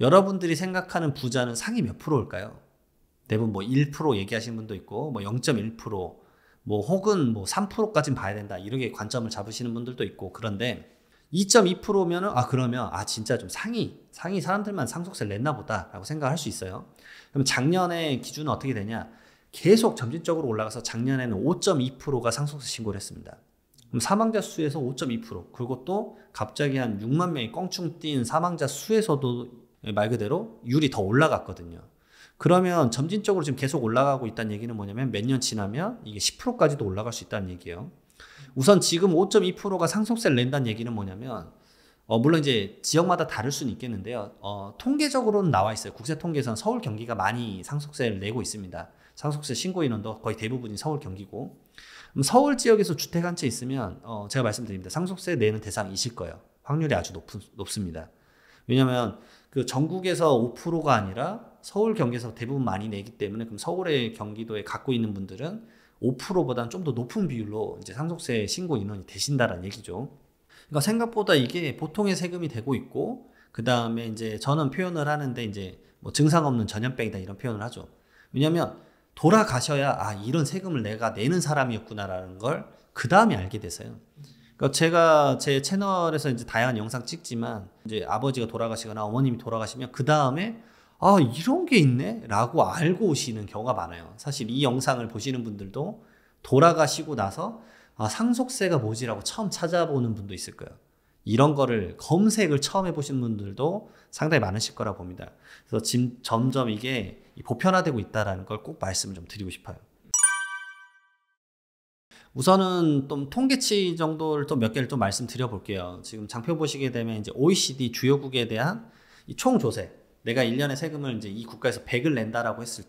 여러분들이 생각하는 부자는 상위 몇 프로일까요? 대부분 뭐 1% 얘기하시는 분도 있고 뭐 0.1%, 뭐 혹은 뭐3까지 봐야 된다. 이렇게 관점을 잡으시는 분들도 있고 그런데 2.2%면은 아 그러면 아 진짜 좀 상위 상위 사람들만 상속세를 냈나 보다라고 생각할 수 있어요. 그럼 작년에 기준은 어떻게 되냐? 계속 점진적으로 올라가서 작년에는 5.2%가 상속세 신고를 했습니다. 그럼 사망자 수에서 5.2% 그리고 또 갑자기 한 6만 명이 껑충 뛴 사망자 수에서도 말 그대로 율이 더 올라갔거든요. 그러면 점진적으로 지금 계속 올라가고 있다는 얘기는 뭐냐면 몇 년 지나면 이게 10%까지도 올라갈 수 있다는 얘기예요. 우선 지금 5.2%가 상속세를 낸다는 얘기는 뭐냐면 어, 물론 이제 지역마다 다를 수는 있겠는데요. 어, 통계적으로는 나와 있어요. 국세 통계에서는 서울 경기가 많이 상속세를 내고 있습니다. 상속세 신고 인원도 거의 대부분이 서울 경기고. 서울 지역에서 주택 한 채 있으면 어, 제가 말씀드립니다. 상속세 내는 대상이실 거예요. 확률이 아주 높, 높습니다. 왜냐하면 그 전국에서 5%가 아니라 서울 경기에서 대부분 많이 내기 때문에 그럼 서울의 경기도에 갖고 있는 분들은 5%보다는 좀 더 높은 비율로 이제 상속세 신고 인원이 되신다라는 얘기죠. 그러니까 생각보다 이게 보통의 세금이 되고 있고 그 다음에 이제 저는 표현을 하는데 이제 뭐 증상 없는 전염병이다 이런 표현을 하죠. 왜냐하면 돌아가셔야 아 이런 세금을 내가 내는 사람이었구나라는 걸 그 다음에 알게 됐어요 그러니까 제가 제 채널에서 이제 다양한 영상 찍지만 이제 아버지가 돌아가시거나 어머님이 돌아가시면 그 다음에 아 이런 게 있네라고 알고 오시는 경우가 많아요. 사실 이 영상을 보시는 분들도 돌아가시고 나서 아, 상속세가 뭐지라고 처음 찾아보는 분도 있을 거예요. 이런 거를 검색을 처음 해보신 분들도 상당히 많으실 거라 봅니다. 그래서 지금 점점 이게 보편화되고 있다라는 걸 꼭 말씀을 좀 드리고 싶어요. 우선은 좀 통계치 정도를 또몇 개를 또 말씀드려 볼게요. 지금 장표 보시게 되면 이제 OECD 주요국에 대한 총 조세. 내가 1년에 세금을 이제 이 국가에서 100을 낸다라고 했을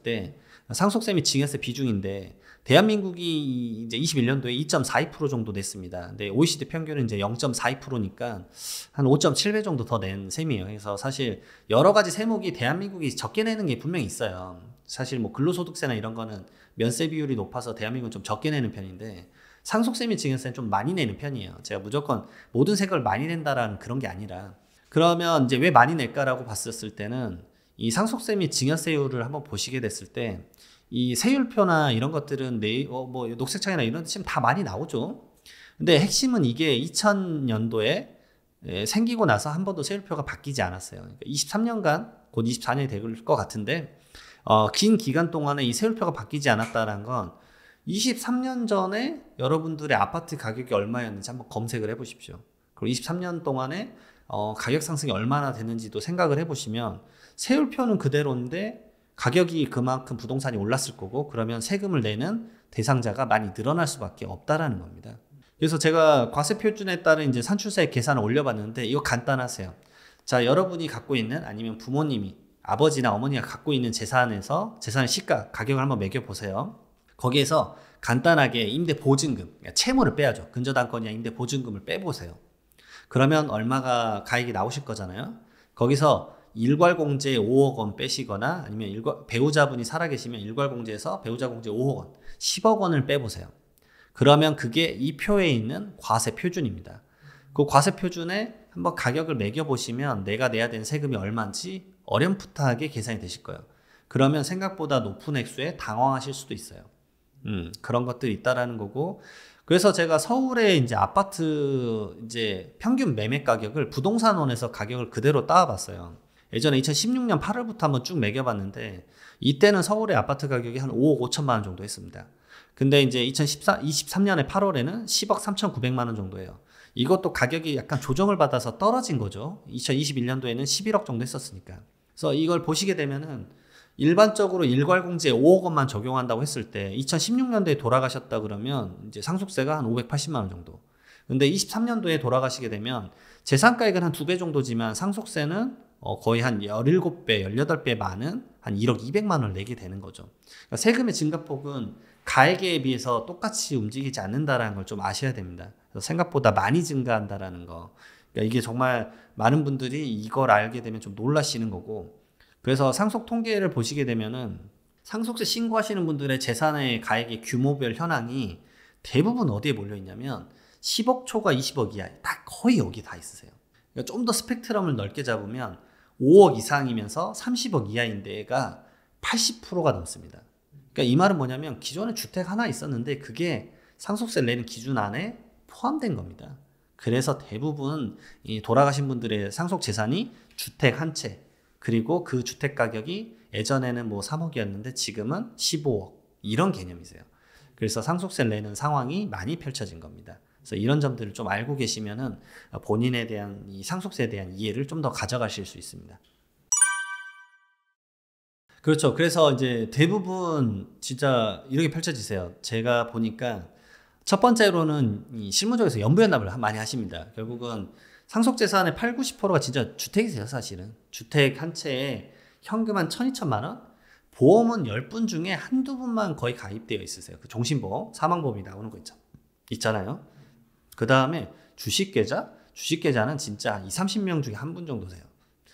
때상속세및 증여세 비중인데 대한민국이 이제 21년도에 2.42% 정도 냈습니다. 근데 OECD 평균은 이제 0.42%니까 한 5.7배 정도 더 낸 셈이에요. 그래서 사실 여러 가지 세목이 대한민국이 적게 내는 게 분명히 있어요. 사실 뭐 근로소득세나 이런 거는 면세 비율이 높아서 대한민국은 좀 적게 내는 편인데 상속세 및 증여세는 좀 많이 내는 편이에요. 제가 무조건 모든 세금을 많이 낸다라는 그런 게 아니라 그러면 이제 왜 많이 낼까라고 봤었을 때는 이 상속세 및 증여세율을 한번 보시게 됐을 때이 세율표나 이런 것들은 네, 어, 뭐 녹색창이나 이런 지금 다 많이 나오죠. 근데 핵심은 이게 2000년도에 예, 생기고 나서 한 번도 세율표가 바뀌지 않았어요. 그러니까 23년간 곧 24년이 될 것 같은데 어, 긴 기간 동안에 이 세율표가 바뀌지 않았다는 건 23년 전에 여러분들의 아파트 가격이 얼마였는지 한번 검색을 해보십시오. 그리고 23년 동안에 어, 가격 상승이 얼마나 되는지도 생각을 해보시면 세율표는 그대로인데 가격이 그만큼 부동산이 올랐을 거고 그러면 세금을 내는 대상자가 많이 늘어날 수밖에 없다라는 겁니다. 그래서 제가 과세 표준에 따른 이제 산출세 계산을 올려봤는데 이거 간단하세요. 자 여러분이 갖고 있는 아니면 부모님이 아버지나 어머니가 갖고 있는 재산에서 재산의 시가 가격을 한번 매겨 보세요. 거기에서 간단하게 임대 보증금 그러니까 채무를 빼야죠. 근저당권이나 임대 보증금을 빼보세요. 그러면 얼마가 가액이 나오실 거잖아요. 거기서 일괄공제 5억 원 빼시거나 아니면 일괄, 배우자분이 살아계시면 일괄공제에서 배우자공제 5억 원, 10억 원을 빼보세요. 그러면 그게 이 표에 있는 과세 표준입니다. 그 과세 표준에 한번 가격을 매겨보시면 내가 내야 되는 세금이 얼마인지 어렴풋하게 계산이 되실 거예요. 그러면 생각보다 높은 액수에 당황하실 수도 있어요. 음, 그런 것들이 있다라는 거고. 그래서 제가 서울에 이제 아파트 이제 평균 매매 가격을 부동산원에서 가격을 그대로 따와봤어요. 예전에 2016년 8월부터 한번 쭉 매겨봤는데 이때는 서울의 아파트 가격이 한 5억 5천만 원 정도 했습니다. 근데 이제 2 0 1 23년에 8월에는 10억 3,900만 원 정도예요. 이것도 가격이 약간 조정을 받아서 떨어진 거죠. 2021년도에는 11억 정도 했었으니까. 그래서 이걸 보시게 되면은 일반적으로 일괄공제 5억 원만 적용한다고 했을 때 2016년도에 돌아가셨다 그러면 이제 상속세가 한 580만 원 정도. 근데 23년도에 돌아가시게 되면 재산가액은 한 두 배 정도지만 상속세는 어, 거의 한 17배, 18배 많은 한 1억 200만 원을 내게 되는 거죠. 그러니까 세금의 증가폭은 가액에 비해서 똑같이 움직이지 않는다라는 걸 좀 아셔야 됩니다. 생각보다 많이 증가한다라는 거. 그러니까 이게 정말 많은 분들이 이걸 알게 되면 좀 놀라시는 거고. 그래서 상속 통계를 보시게 되면은 상속세 신고하시는 분들의 재산의 가액의 규모별 현황이 대부분 어디에 몰려 있냐면 10억 초과 20억 이하에 다 거의 여기 다 있으세요. 그러니까 좀더 스펙트럼을 넓게 잡으면 5억 이상이면서 30억 이하인 데가 80%가 넘습니다. 그러니까 이 말은 뭐냐면 기존에 주택 하나 있었는데 그게 상속세 내는 기준 안에 포함된 겁니다. 그래서 대부분 돌아가신 분들의 상속 재산이 주택 한 채, 그리고 그 주택 가격이 예전에는 뭐 3억이었는데 지금은 15억. 이런 개념이세요. 그래서 상속세 내는 상황이 많이 펼쳐진 겁니다. 그래서 이런 점들을 좀 알고 계시면은 본인에 대한 이 상속세에 대한 이해를 좀 더 가져가실 수 있습니다. 그렇죠. 그래서 이제 대부분 진짜 이렇게 펼쳐지세요. 제가 보니까 첫 번째로는 실무적에서 연부연납을 많이 하십니다. 결국은 상속재산의 8, 90%가 진짜 주택이세요, 사실은. 주택 한 채에 현금 한 1천, 2천만 원? 보험은 10분 중에 한두 분만 거의 가입되어 있으세요. 그 종신보험, 사망보험이 나오는 거 있죠. 있잖아요. 그 다음에 주식 계좌, 주식 계좌는 진짜 2, 30명 중에 한 분 정도세요.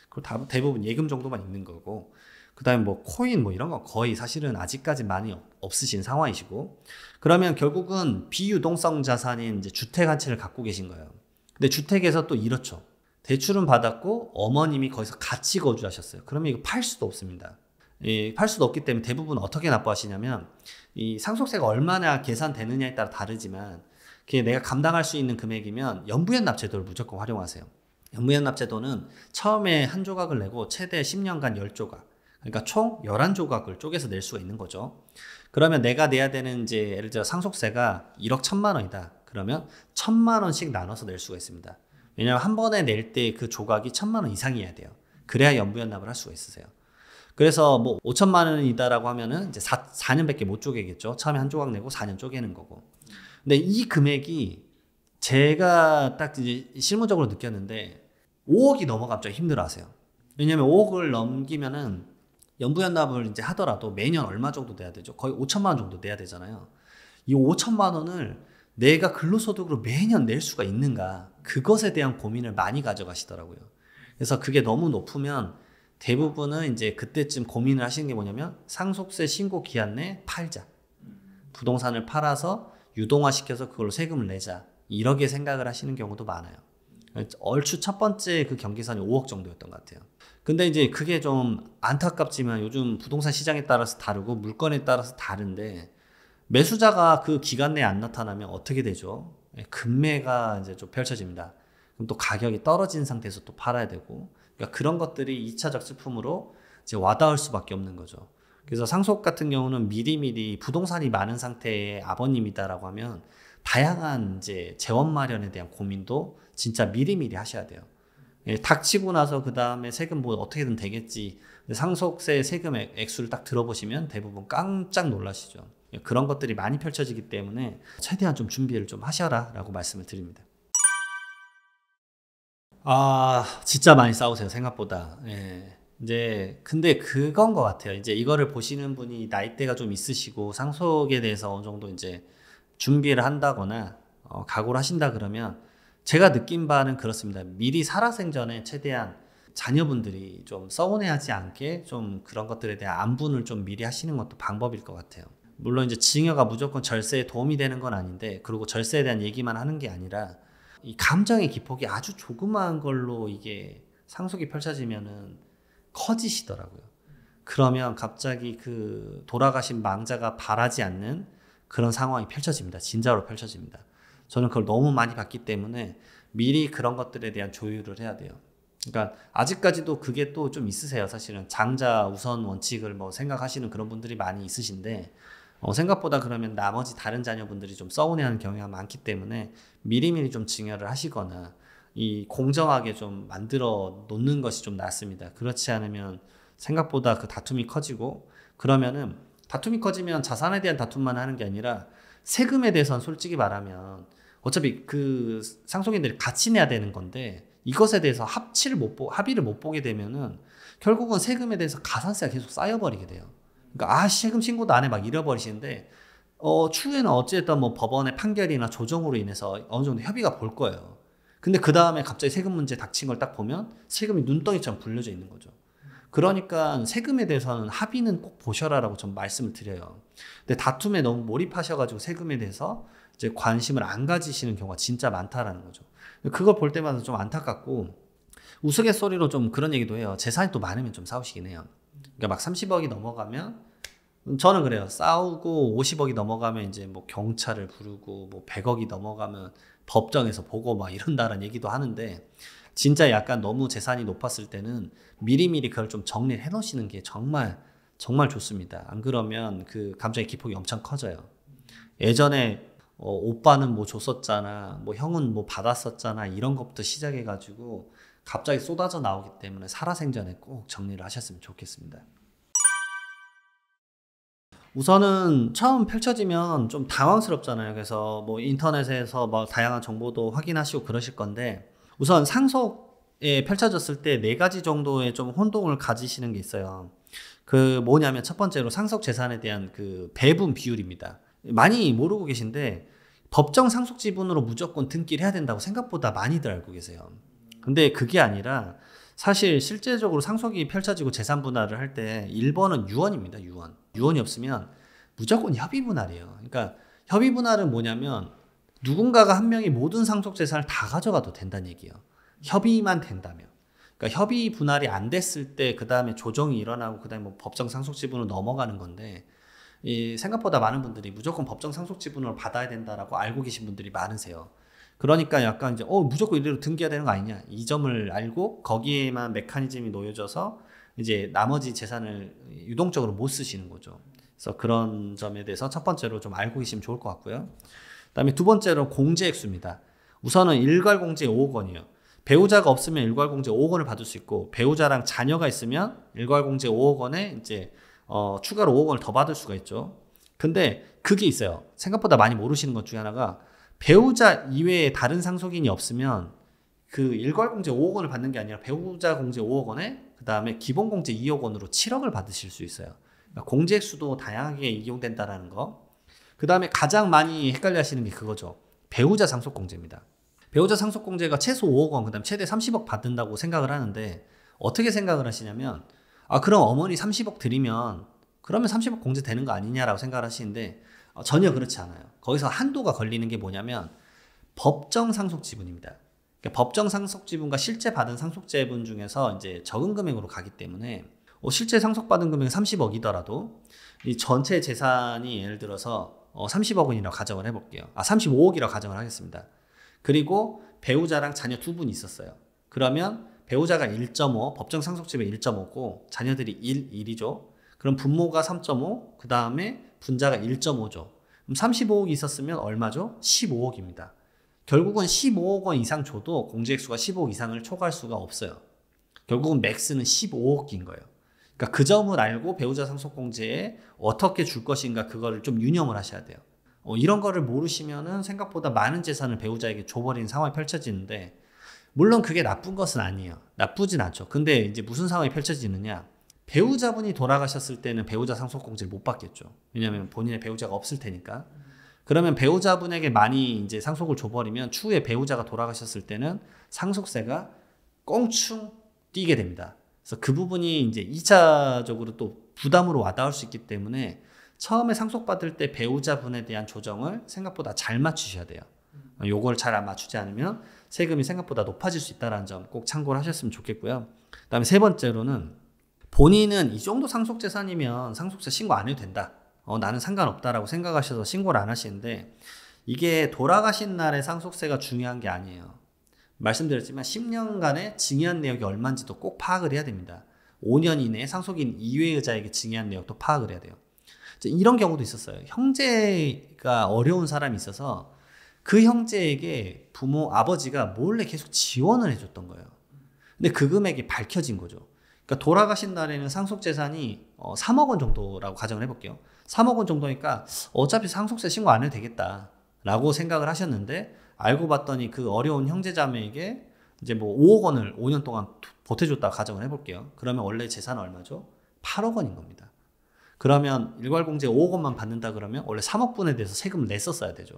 그 대부분 예금 정도만 있는 거고, 그 다음에 뭐 코인 뭐 이런 거 거의 사실은 아직까지 많이 없으신 상황이시고, 그러면 결국은 비유동성 자산인 이제 주택 한 채를 갖고 계신 거예요. 근데 주택에서 또 이렇죠. 대출은 받았고 어머님이 거기서 같이 거주하셨어요. 그러면 이거 팔 수도 없습니다. 이, 팔 수도 없기 때문에 대부분 어떻게 납부하시냐면 이 상속세가 얼마나 계산되느냐에 따라 다르지만 그게 내가 감당할 수 있는 금액이면 연부연납제도를 무조건 활용하세요. 연무연납제도는 처음에 한 조각을 내고 최대 10년간 10조각, 그러니까 총 11조각을 쪼개서 낼 수가 있는 거죠. 그러면 내가 내야 되는 이제 예를 들어 상속세가 1억 1천만 원이다. 그러면 1천만 원씩 나눠서 낼 수가 있습니다. 왜냐하면 한 번에 낼 때 그 조각이 1천만 원 이상이어야 돼요. 그래야 연부연납을 할 수가 있으세요. 그래서 뭐 5천만 원이다라고 하면은 이제 4, 4년밖에 못 쪼개겠죠. 처음에 한 조각 내고 4년 쪼개는 거고. 근데 이 금액이 제가 딱 이제 실무적으로 느꼈는데 5억이 넘어갑자기 힘들어하세요. 왜냐하면 5억을 넘기면은 연부연납을 이제 하더라도 매년 얼마 정도 내야 되죠? 거의 5천만 원 정도 내야 되잖아요. 이 5천만 원을 내가 근로소득으로 매년 낼 수가 있는가 그것에 대한 고민을 많이 가져가시더라고요. 그래서 그게 너무 높으면 대부분은 이제 그때쯤 고민을 하시는 게 뭐냐면 상속세 신고 기한 내 팔자 부동산을 팔아서 유동화시켜서 그걸로 세금을 내자 이렇게 생각을 하시는 경우도 많아요. 얼추 첫 번째 그 경계선이 5억 정도였던 것 같아요. 근데 이제 그게 좀 안타깝지만 요즘 부동산 시장에 따라서 다르고 물건에 따라서 다른데 매수자가 그 기간 내에 안 나타나면 어떻게 되죠? 금매가 예, 이제 좀 펼쳐집니다. 그럼 또 가격이 떨어진 상태에서 또 팔아야 되고 그러니까 그런 것들이 2차 적시품으로 이제 와닿을 수밖에 없는 거죠. 그래서 상속 같은 경우는 미리미리 부동산이 많은 상태의 아버님이다라고 하면 다양한 이제 재원 마련에 대한 고민도 진짜 미리미리 하셔야 돼요. 예, 닥치고 나서 그 다음에 세금 뭐 어떻게든 되겠지. 상속세 세금 액수를 딱 들어보시면 대부분 깜짝 놀라시죠. 예, 그런 것들이 많이 펼쳐지기 때문에 최대한 좀 준비를 좀 하셔라 라고 말씀을 드립니다. 아, 진짜 많이 싸우세요. 생각보다. 예. 이제 근데 그건 것 같아요. 이제 이거를 보시는 분이 나이대가 좀 있으시고 상속에 대해서 어느 정도 이제 준비를 한다거나 어, 각오를 하신다 그러면 제가 느낀 바는 그렇습니다. 미리 살아생전에 최대한 자녀분들이 좀 서운해하지 않게 좀 그런 것들에 대한 안분을 좀 미리 하시는 것도 방법일 것 같아요. 물론 이제 증여가 무조건 절세에 도움이 되는 건 아닌데 그리고 절세에 대한 얘기만 하는 게 아니라 이 감정의 기폭이 아주 조그마한 걸로 이게 상속이 펼쳐지면은 커지시더라고요. 그러면 갑자기 그 돌아가신 망자가 바라지 않는 그런 상황이 펼쳐집니다. 진짜로 펼쳐집니다. 저는 그걸 너무 많이 봤기 때문에 미리 그런 것들에 대한 조율을 해야 돼요. 그러니까 아직까지도 그게 또 좀 있으세요. 사실은 장자 우선 원칙을 뭐 생각하시는 그런 분들이 많이 있으신데 어, 생각보다 그러면 나머지 다른 자녀분들이 좀 서운해하는 경향이 많기 때문에 미리미리 좀 증여를 하시거나 이 공정하게 좀 만들어 놓는 것이 좀 낫습니다. 그렇지 않으면 생각보다 그 다툼이 커지고 그러면은 다툼이 커지면 자산에 대한 다툼만 하는 게 아니라 세금에 대해서는 솔직히 말하면 어차피 그 상속인들이 같이 내야 되는 건데 이것에 대해서 합치를 못 보, 합의를 못 보게 되면은 결국은 세금에 대해서 가산세가 계속 쌓여버리게 돼요. 그러니까 아 세금 신고도 안 해 막 잃어버리시는데 어, 추후에는 어찌됐든 뭐 법원의 판결이나 조정으로 인해서 어느 정도 협의가 볼 거예요. 근데 그 다음에 갑자기 세금 문제 닥친 걸 딱 보면 세금이 눈덩이처럼 불려져 있는 거죠. 그러니까 세금에 대해서는 합의는 꼭 보셔라라고 좀 말씀을 드려요. 근데 다툼에 너무 몰입하셔가지고 세금에 대해서 이제 관심을 안 가지시는 경우가 진짜 많다라는 거죠. 그걸 볼 때마다 좀 안타깝고 우스갯소리로 좀 그런 얘기도 해요. 재산이 또 많으면 좀 싸우시긴 해요. 그러니까 막 30억이 넘어가면 저는 그래요. 싸우고 50억이 넘어가면 이제 뭐 경찰을 부르고 뭐 100억이 넘어가면 법정에서 보고 막 이런다는 라 얘기도 하는데 진짜 약간 너무 재산이 높았을 때는 미리미리 그걸 좀 정리를 해 놓으시는 게 정말 정말 좋습니다. 안 그러면 그 감정의 기폭이 엄청 커져요. 예전에 어, 오빠는 뭐 줬었잖아, 뭐 형은 뭐 받았었잖아 이런 것부터 시작해가지고 갑자기 쏟아져 나오기 때문에 살아생전에 꼭 정리를 하셨으면 좋겠습니다. 우선은 처음 펼쳐지면 좀 당황스럽잖아요. 그래서 뭐 인터넷에서 뭐 다양한 정보도 확인하시고 그러실 건데 우선 상속에 펼쳐졌을 때 네 가지 정도의 좀 혼동을 가지시는 게 있어요. 그 뭐냐면 첫 번째로 상속 재산에 대한 그 배분 비율입니다. 많이 모르고 계신데 법정 상속 지분으로 무조건 등기를 해야 된다고 생각보다 많이들 알고 계세요. 근데 그게 아니라 사실 실제적으로 상속이 펼쳐지고 재산 분할을 할 때 1번은 유언입니다. 유언. 유언이 없으면 무조건 협의 분할이에요. 그러니까 협의 분할은 뭐냐면 누군가가 한 명이 모든 상속 재산을 다 가져가도 된다는 얘기예요. 협의만 된다면. 그러니까 협의 분할이 안 됐을 때 그 다음에 조정이 일어나고 그 다음에 뭐 법정 상속 지분으로 넘어가는 건데 이 생각보다 많은 분들이 무조건 법정 상속 지분으로 받아야 된다라고 알고 계신 분들이 많으세요. 그러니까 약간 이제 어 무조건 이대로 등기해야 되는 거 아니냐 이 점을 알고 거기에만 메커니즘이 놓여져서 이제 나머지 재산을 유동적으로 못 쓰시는 거죠. 그래서 그런 점에 대해서 첫 번째로 좀 알고 계시면 좋을 것 같고요. 그다음에 두 번째로 공제 액수입니다. 우선은 일괄 공제 5억 원이요. 배우자가 없으면 일괄 공제 5억 원을 받을 수 있고 배우자랑 자녀가 있으면 일괄 공제 5억 원에 이제 어, 추가로 5억 원을 더 받을 수가 있죠. 근데 그게 있어요. 생각보다 많이 모르시는 것 중에 하나가 배우자 이외에 다른 상속인이 없으면 그 일괄 공제 5억 원을 받는 게 아니라 배우자 공제 5억 원에 그 다음에 기본공제 2억 원으로 7억을 받으실 수 있어요. 그러니까 공제수도 다양하게 이용된다라는 거. 그 다음에 가장 많이 헷갈려 하시는 게 그거죠. 배우자 상속공제입니다. 배우자 상속공제가 최소 5억 원, 그 다음 최대 30억 받는다고 생각을 하는데 어떻게 생각을 하시냐면 아, 그럼 어머니 30억 드리면 그러면 30억 공제 되는 거 아니냐라고 생각을 하시는데 어, 전혀 그렇지 않아요. 거기서 한도가 걸리는 게 뭐냐면 법정 상속 지분입니다. 그러니까 법정 상속 지분과 실제 받은 상속 지분 중에서 이제 적은 금액으로 가기 때문에 어, 실제 상속받은 금액이 30억이더라도 이 전체 재산이 예를 들어서 30억 어, 원이라고 가정을 해볼게요. 아 35억이라고 가정을 하겠습니다. 그리고 배우자랑 자녀 두 분이 있었어요. 그러면 배우자가 1.5, 법정 상속집에 1.5고 자녀들이 1, 1이죠. 그럼 분모가 3.5, 그 다음에 분자가 1.5죠. 그럼 35억이 있었으면 얼마죠? 15억입니다. 결국은 15억 원 이상 줘도 공제액수가 15억 이상을 초과할 수가 없어요. 결국은 맥스는 15억인 거예요. 그러니까 그 점을 알고 배우자 상속공제에 어떻게 줄 것인가 그거를 좀 유념을 하셔야 돼요. 어, 이런 거를 모르시면은 생각보다 많은 재산을 배우자에게 줘버리는 상황이 펼쳐지는데 물론 그게 나쁜 것은 아니에요. 나쁘진 않죠. 근데 이제 무슨 상황이 펼쳐지느냐? 배우자분이 돌아가셨을 때는 배우자 상속공제를 못 받겠죠. 왜냐하면 본인의 배우자가 없을 테니까. 그러면 배우자분에게 많이 이제 상속을 줘버리면 추후에 배우자가 돌아가셨을 때는 상속세가 껑충 뛰게 됩니다. 그래서 그 부분이 이제 2차적으로 또 부담으로 와닿을 수 있기 때문에 처음에 상속받을 때 배우자분에 대한 조정을 생각보다 잘 맞추셔야 돼요. 요걸 잘 맞추지 않으면 세금이 생각보다 높아질 수 있다는 점 꼭 참고를 하셨으면 좋겠고요. 그 다음에 세 번째로는 본인은 이 정도 상속재산이면 상속세 신고 안 해도 된다. 어, 나는 상관없다라고 생각하셔서 신고를 안 하시는데 이게 돌아가신 날의 상속세가 중요한 게 아니에요. 말씀드렸지만 10년간의 증여한 내역이 얼마인지도 꼭 파악을 해야 됩니다. 5년 이내에 상속인 이외의자에게 증여한 내역도 파악을 해야 돼요. 이런 경우도 있었어요. 형제가 어려운 사람이 있어서 그 형제에게 부모 아버지가 몰래 계속 지원을 해줬던 거예요. 근데 그 금액이 밝혀진 거죠. 그러니까 돌아가신 날에는 상속 재산이 3억 어, 원 정도라고 가정을 해볼게요. 3억 원 정도니까 어차피 상속세 신고 안 해도 되겠다. 라고 생각을 하셨는데 알고 봤더니 그 어려운 형제자매에게 이제 뭐 5억 원을 5년 동안 보태줬다 가정을 해볼게요. 그러면 원래 재산 얼마죠? 8억 원인 겁니다. 그러면 일괄공제 5억 원만 받는다 그러면 원래 3억 분에 대해서 세금을 냈었어야 되죠.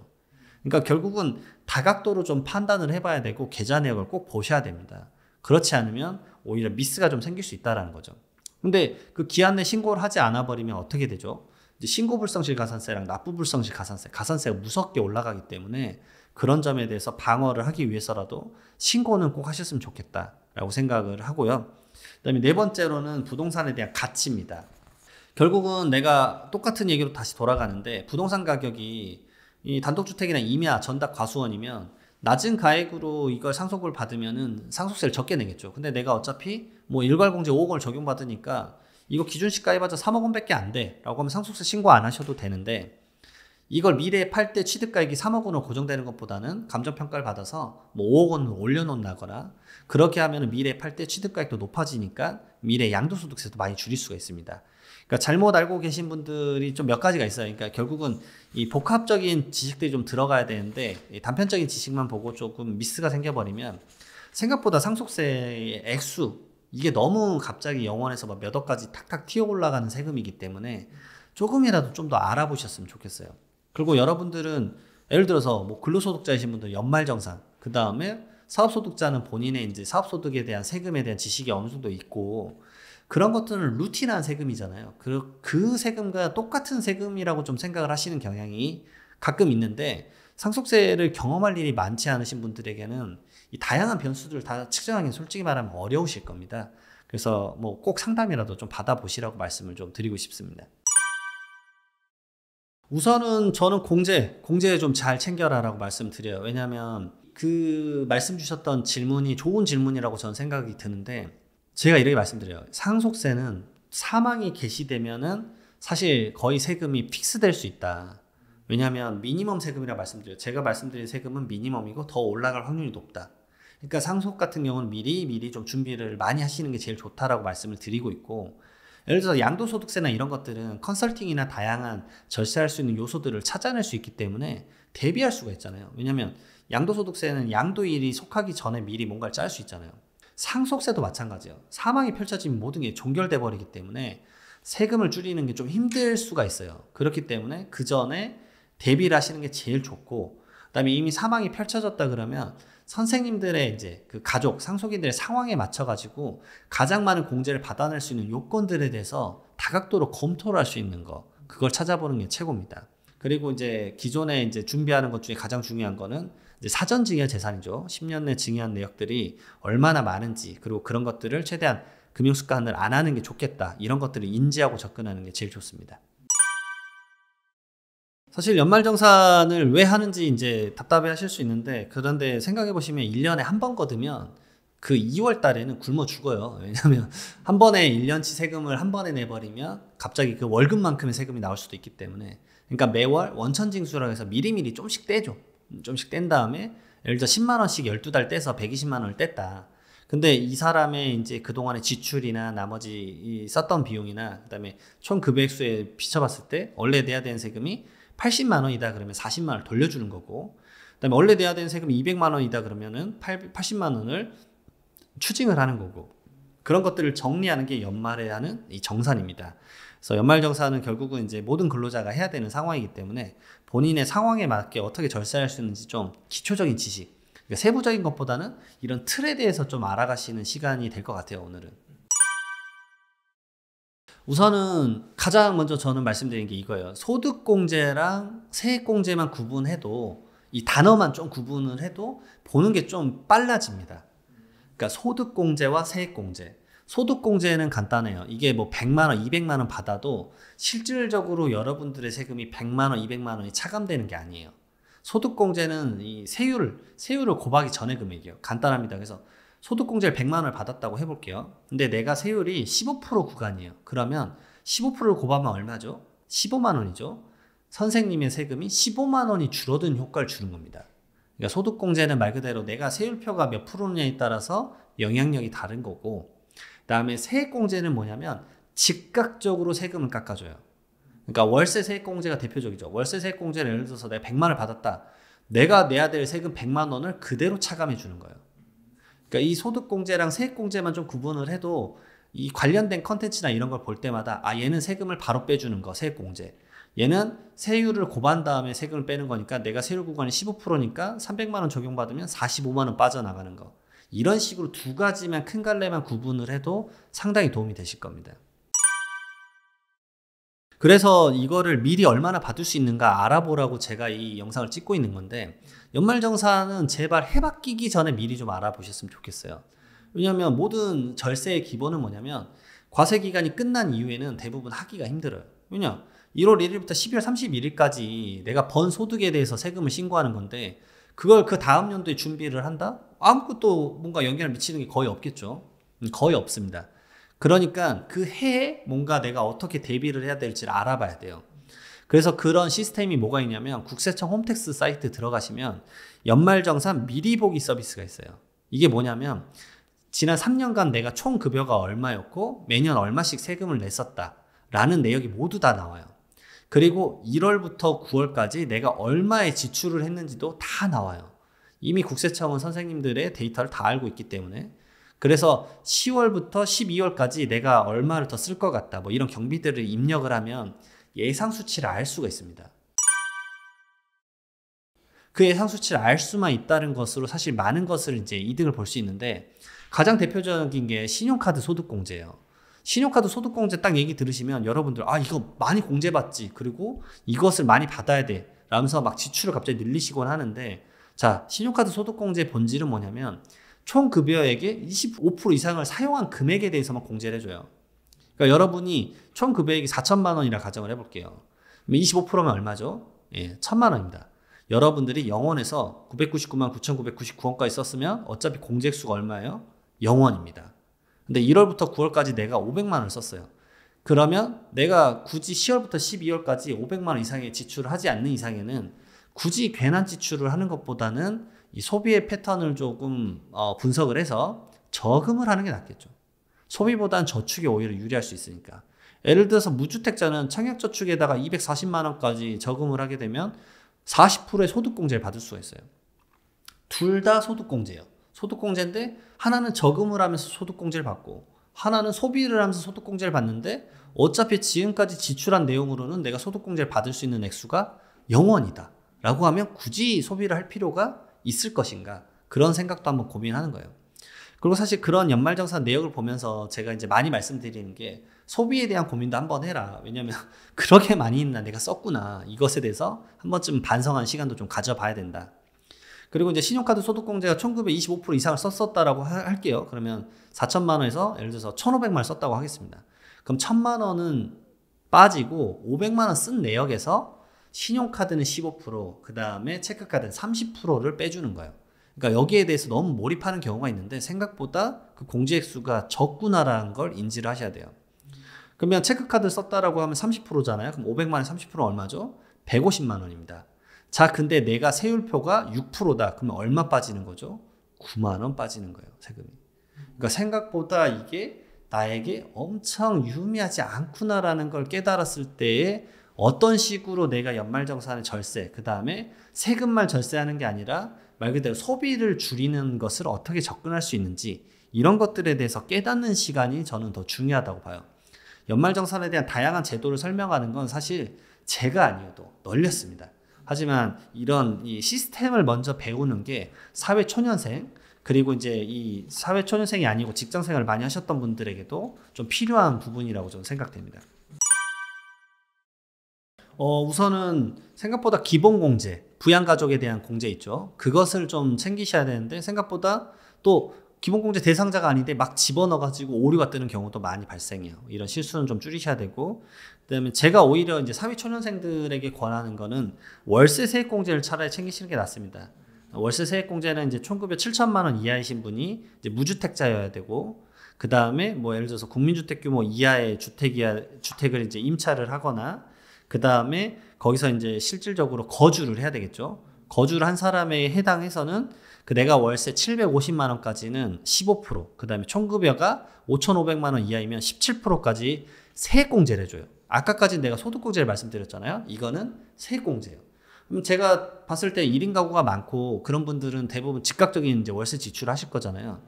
그러니까 결국은 다각도로 좀 판단을 해봐야 되고 계좌 내역을 꼭 보셔야 됩니다. 그렇지 않으면 오히려 미스가 좀 생길 수 있다라는 거죠. 근데 그 기한 내 신고를 하지 않아 버리면 어떻게 되죠? 신고불성실 가산세랑 납부불성실 가산세, 가산세가 무섭게 올라가기 때문에 그런 점에 대해서 방어를 하기 위해서라도 신고는 꼭 하셨으면 좋겠다라고 생각을 하고요. 그다음에 네 번째로는 부동산에 대한 가치입니다. 결국은 내가 똑같은 얘기로 다시 돌아가는데 부동산 가격이 이 단독주택이나 임야 전답 과수원이면 낮은 가액으로 이걸 상속을 받으면은 상속세를 적게 내겠죠. 근데 내가 어차피 뭐 일괄공제 5억 원을 적용받으니까 이거 기준 시가 해봤자 3억 원밖에 안 돼라고 하면 상속세 신고 안 하셔도 되는데 이걸 미래에 팔 때 취득가액이 3억 원으로 고정되는 것보다는 감정평가를 받아서 뭐 5억 원을 올려놓는다거나 그렇게 하면 미래에 팔 때 취득가액도 높아지니까 미래 양도소득세도 많이 줄일 수가 있습니다. 그러니까 잘못 알고 계신 분들이 좀 몇 가지가 있어요. 그러니까 결국은 이 복합적인 지식들이 좀 들어가야 되는데 단편적인 지식만 보고 조금 미스가 생겨버리면 생각보다 상속세의 액수 이게 너무 갑자기 영원에서 막몇 억까지 탁탁 튀어 올라가는 세금이기 때문에 조금이라도 좀 더 알아보셨으면 좋겠어요. 그리고 여러분들은 예를 들어서 뭐 근로소득자이신 분들 연말정산 그 다음에 사업소득자는 본인의 이제 사업소득에 대한 세금에 대한 지식이 어느 정도 있고 그런 것들은 루틴한 세금이잖아요. 그, 그 세금과 똑같은 세금이라고 좀 생각을 하시는 경향이 가끔 있는데 상속세를 경험할 일이 많지 않으신 분들에게는 이 다양한 변수들을 다 측정하기는 솔직히 말하면 어려우실 겁니다. 그래서 뭐 꼭 상담이라도 좀 받아보시라고 말씀을 좀 드리고 싶습니다. 우선은 저는 공제, 공제 좀 잘 챙겨라라고 말씀드려요. 왜냐하면 그 말씀 주셨던 질문이 좋은 질문이라고 저는 생각이 드는데 제가 이렇게 말씀드려요. 상속세는 사망이 개시되면은 사실 거의 세금이 픽스될 수 있다. 왜냐하면 미니멈 세금이라 말씀드려요. 제가 말씀드린 세금은 미니멈이고 더 올라갈 확률이 높다. 그러니까 상속 같은 경우는 미리 미리 좀 준비를 많이 하시는 게 제일 좋다라고 말씀을 드리고 있고 예를 들어서 양도소득세나 이런 것들은 컨설팅이나 다양한 절세할 수 있는 요소들을 찾아낼 수 있기 때문에 대비할 수가 있잖아요. 왜냐하면 양도소득세는 양도일이 속하기 전에 미리 뭔가를 짤 수 있잖아요. 상속세도 마찬가지예요. 사망이 펼쳐진 모든 게 종결돼 버리기 때문에 세금을 줄이는 게 좀 힘들 수가 있어요. 그렇기 때문에 그 전에 대비를 하시는 게 제일 좋고 그다음에 이미 사망이 펼쳐졌다 그러면 선생님들의 이제 그 가족, 상속인들의 상황에 맞춰가지고 가장 많은 공제를 받아낼 수 있는 요건들에 대해서 다각도로 검토를 할 수 있는 거, 그걸 찾아보는 게 최고입니다. 그리고 이제 기존에 이제 준비하는 것 중에 가장 중요한 거는 사전 증여 재산이죠. 10년 내 증여한 내역들이 얼마나 많은지, 그리고 그런 것들을 최대한 금융 습관을 안 하는 게 좋겠다. 이런 것들을 인지하고 접근하는 게 제일 좋습니다. 사실 연말정산을 왜 하는지 이제 답답해 하실 수 있는데 그런데 생각해 보시면 1년에 한 번 거두면 그 2월 달에는 굶어 죽어요. 왜냐면 한 번에 1년치 세금을 한 번에 내버리면 갑자기 그 월급만큼의 세금이 나올 수도 있기 때문에 그러니까 매월 원천징수라고 해서 미리미리 좀씩 떼죠. 좀씩 뗀 다음에 예를 들어 10만 원씩 12달 떼서 120만 원을 뗐다. 근데 이 사람의 이제 그동안의 지출이나 나머지 썼던 비용이나 그다음에 총 금액수에 비춰봤을 때 원래 내야 되는 세금이 80만 원이다 그러면 40만 원을 돌려주는 거고 그다음에 원래 내야 되는 세금이 200만 원이다 그러면은 80만 원을 추징을 하는 거고 그런 것들을 정리하는 게 연말에 하는 이 정산입니다. 그래서 연말 정산은 결국은 이제 모든 근로자가 해야 되는 상황이기 때문에 본인의 상황에 맞게 어떻게 절세할 수 있는지 좀 기초적인 지식, 그러니까 세부적인 것보다는 이런 틀에 대해서 좀 알아가시는 시간이 될 것 같아요 오늘은. 우선은 가장 먼저 저는 말씀드린 게 이거예요. 소득공제랑 세액공제만 구분해도 이 단어만 좀 구분을 해도 보는 게 좀 빨라집니다. 그러니까 소득공제와 세액공제. 소득공제는 간단해요. 이게 뭐 100만 원, 200만 원 받아도 실질적으로 여러분들의 세금이 100만 원, 200만 원이 차감되는 게 아니에요. 소득공제는 이세율 세율을 곱하기 전의 금액이에요. 간단합니다. 그래서 소득공제를 100만 원을 받았다고 해볼게요. 근데 내가 세율이 15% 구간이에요. 그러면 15%를 곱하면 얼마죠? 15만 원이죠. 선생님의 세금이 15만 원이 줄어든 효과를 주는 겁니다. 그러니까 소득공제는 말 그대로 내가 세율표가 몇 프로냐에 따라서 영향력이 다른 거고, 그 다음에 세액공제는 뭐냐면 즉각적으로 세금을 깎아줘요. 그러니까 월세 세액공제가 대표적이죠. 월세 세액공제를 예를 들어서 내가 100만 원을 받았다. 내가 내야 될 세금 100만 원을 그대로 차감해 주는 거예요. 그러니까 이 소득공제랑 세액공제만 좀 구분을 해도 이 관련된 컨텐츠나 이런 걸 볼 때마다 아 얘는 세금을 바로 빼주는 거 세액공제 얘는 세율을 고반 다음에 세금을 빼는 거니까 내가 세율 구간이 15%니까 300만 원 적용받으면 45만 원 빠져나가는 거 이런 식으로 두 가지만 큰 갈래만 구분을 해도 상당히 도움이 되실 겁니다. 그래서 이거를 미리 얼마나 받을 수 있는가 알아보라고 제가 이 영상을 찍고 있는 건데 연말정산은 제발 해바뀌기 전에 미리 좀 알아보셨으면 좋겠어요. 왜냐하면 모든 절세의 기본은 뭐냐면 과세 기간이 끝난 이후에는 대부분 하기가 힘들어요. 왜냐? 1월 1일부터 12월 31일까지 내가 번 소득에 대해서 세금을 신고하는 건데 그걸 그 다음 연도에 준비를 한다? 아무것도 뭔가 연향을 미치는 게 거의 없겠죠. 음, 거의 없습니다. 그러니까 그 해에 뭔가 내가 어떻게 대비를 해야 될지를 알아봐야 돼요. 그래서 그런 시스템이 뭐가 있냐면 국세청 홈택스 사이트 들어가시면 연말정산 미리 보기 서비스가 있어요. 이게 뭐냐면 지난 3년간 내가 총 급여가 얼마였고 매년 얼마씩 세금을 냈었다. 라는 내역이 모두 다 나와요. 그리고 1월부터 9월까지 내가 얼마의 지출을 했는지도 다 나와요. 이미 국세청은 선생님들의 데이터를 다 알고 있기 때문에 그래서 10월부터 12월까지 내가 얼마를 더 쓸 것 같다. 뭐 이런 경비들을 입력을 하면 예상 수치를 알 수가 있습니다. 그 예상 수치를 알 수만 있다는 것으로 사실 많은 것을 이제 이득을 볼 수 있는데 가장 대표적인 게 신용카드 소득공제예요. 신용카드 소득공제 딱 얘기 들으시면 여러분들 아 이거 많이 공제받지 그리고 이것을 많이 받아야 돼 라면서 막 지출을 갑자기 늘리시곤 하는데 자 신용카드 소득공제 의 본질은 뭐냐면 총 급여액의 25% 이상을 사용한 금액에 대해서만 공제를 해줘요. 그러니까 여러분이 총 급여액이 4천만 원이라 가정을 해볼게요. 25%면 얼마죠? 예, 천만 원입니다. 여러분들이 0원에서 999만 9,999원까지 썼으면 어차피 공제액수가 얼마예요? 0원입니다. 근데 1월부터 9월까지 내가 500만 원을 썼어요. 그러면 내가 굳이 10월부터 12월까지 500만 원 이상의 지출을 하지 않는 이상에는 굳이 괜한 지출을 하는 것보다는 이 소비의 패턴을 조금 어, 분석을 해서 저금을 하는 게 낫겠죠. 소비보단 저축이 오히려 유리할 수 있으니까. 예를 들어서 무주택자는 청약저축에다가 240만 원까지 저금을 하게 되면 40%의 소득공제를 받을 수가 있어요. 둘 다 소득공제예요. 소득공제인데 하나는 저금을 하면서 소득공제를 받고 하나는 소비를 하면서 소득공제를 받는데 어차피 지금까지 지출한 내용으로는 내가 소득공제를 받을 수 있는 액수가 0원이다. 라고 하면 굳이 소비를 할 필요가 있을 것인가? 그런 생각도 한번 고민하는 거예요. 그리고 사실 그런 연말정산 내역을 보면서 제가 이제 많이 말씀드리는 게 소비에 대한 고민도 한번 해라. 왜냐면 그렇게 많이 있나 내가 썼구나. 이것에 대해서 한 번쯤 반성한 시간도 좀 가져봐야 된다. 그리고 이제 신용카드 소득공제가 1 9 25% 이상을 썼었다라고 할게요. 그러면 4천만 원에서 예를 들어서 1,500만 원 썼다고 하겠습니다. 그럼 1 0만 원은 빠지고 500만 원 쓴 내역에서 신용카드는 15%, 그 다음에 체크카드는 30%를 빼주는 거예요. 그러니까 여기에 대해서 너무 몰입하는 경우가 있는데 생각보다 그공제액수가 적구나라는 걸 인지를 하셔야 돼요. 그러면 체크카드 썼다라고 하면 30%잖아요. 그럼 500만 원30% 얼마죠? 150만 원입니다. 자, 근데 내가 세율표가 6%다. 그러면 얼마 빠지는 거죠? 9만 원 빠지는 거예요, 세금이. 그러니까 생각보다 이게 나에게 엄청 유미하지 않구나라는 걸 깨달았을 때에 어떤 식으로 내가 연말정산의 절세, 그 다음에 세금만 절세하는 게 아니라 말 그대로 소비를 줄이는 것을 어떻게 접근할 수 있는지 이런 것들에 대해서 깨닫는 시간이 저는 더 중요하다고 봐요. 연말정산에 대한 다양한 제도를 설명하는 건 사실 제가 아니어도 널렸습니다. 하지만 이런 이 시스템을 먼저 배우는 게 사회 초년생 그리고 이제 이 사회 초년생이 아니고 직장 생활을 많이 하셨던 분들에게도 좀 필요한 부분이라고 저는 생각됩니다. 어, 우선은 생각보다 기본 공제, 부양가족에 대한 공제 있죠. 그것을 좀 챙기셔야 되는데 생각보다 또 기본공제 대상자가 아닌데 막 집어넣어가지고 오류가 뜨는 경우도 많이 발생해요. 이런 실수는 좀 줄이셔야 되고, 그다음에 제가 오히려 이제 사위 초년생들에게 권하는 거는 월세 세액공제를 차라리 챙기시는 게 낫습니다. 월세 세액공제는 이제 총급여 7천만 원 이하이신 분이 이제 무주택자여야 되고, 그 다음에 뭐 예를 들어서 국민주택 규모 이하의 주택이야 주택을 이제 임차를 하거나 그 다음에 거기서 이제 실질적으로 거주를 해야 되겠죠. 거주를 한 사람에 해당해서는 그 내가 월세 750만 원까지는 15%, 그 다음에 총급여가 5,500만 원 이하이면 17%까지 세액공제를 해줘요. 아까까지 내가 소득공제를 말씀드렸잖아요. 이거는 세액공제예요. 그럼 제가 봤을 때 1인 가구가 많고 그런 분들은 대부분 즉각적인 이제 월세 지출을 하실 거잖아요.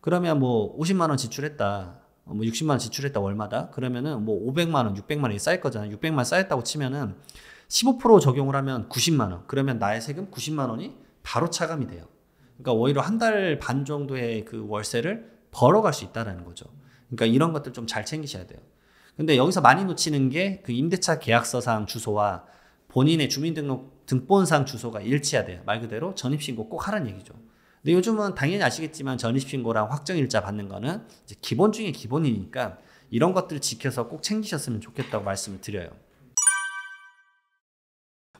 그러면 뭐 50만 원 지출했다. 어, 뭐 60만 원 지출했다 월마다 그러면은 뭐 500만 원, 600만 원이 쌓일 거잖아요. 600만 원 쌓였다고 치면은 15% 적용을 하면 90만 원. 그러면 나의 세금 90만 원이 바로 차감이 돼요. 그러니까 오히려 한 달 반 정도의 그 월세를 벌어갈 수 있다라는 거죠. 그러니까 이런 것들 좀 잘 챙기셔야 돼요. 근데 여기서 많이 놓치는 게 그 임대차 계약서상 주소와 본인의 주민등록 등본상 주소가 일치해야 돼요. 말 그대로 전입신고 꼭하라는 얘기죠. 근데 요즘은 당연히 아시겠지만 전입신고랑 확정일자 받는 거는 기본 중에 기본이니까 이런 것들을 지켜서 꼭 챙기셨으면 좋겠다고 말씀을 드려요.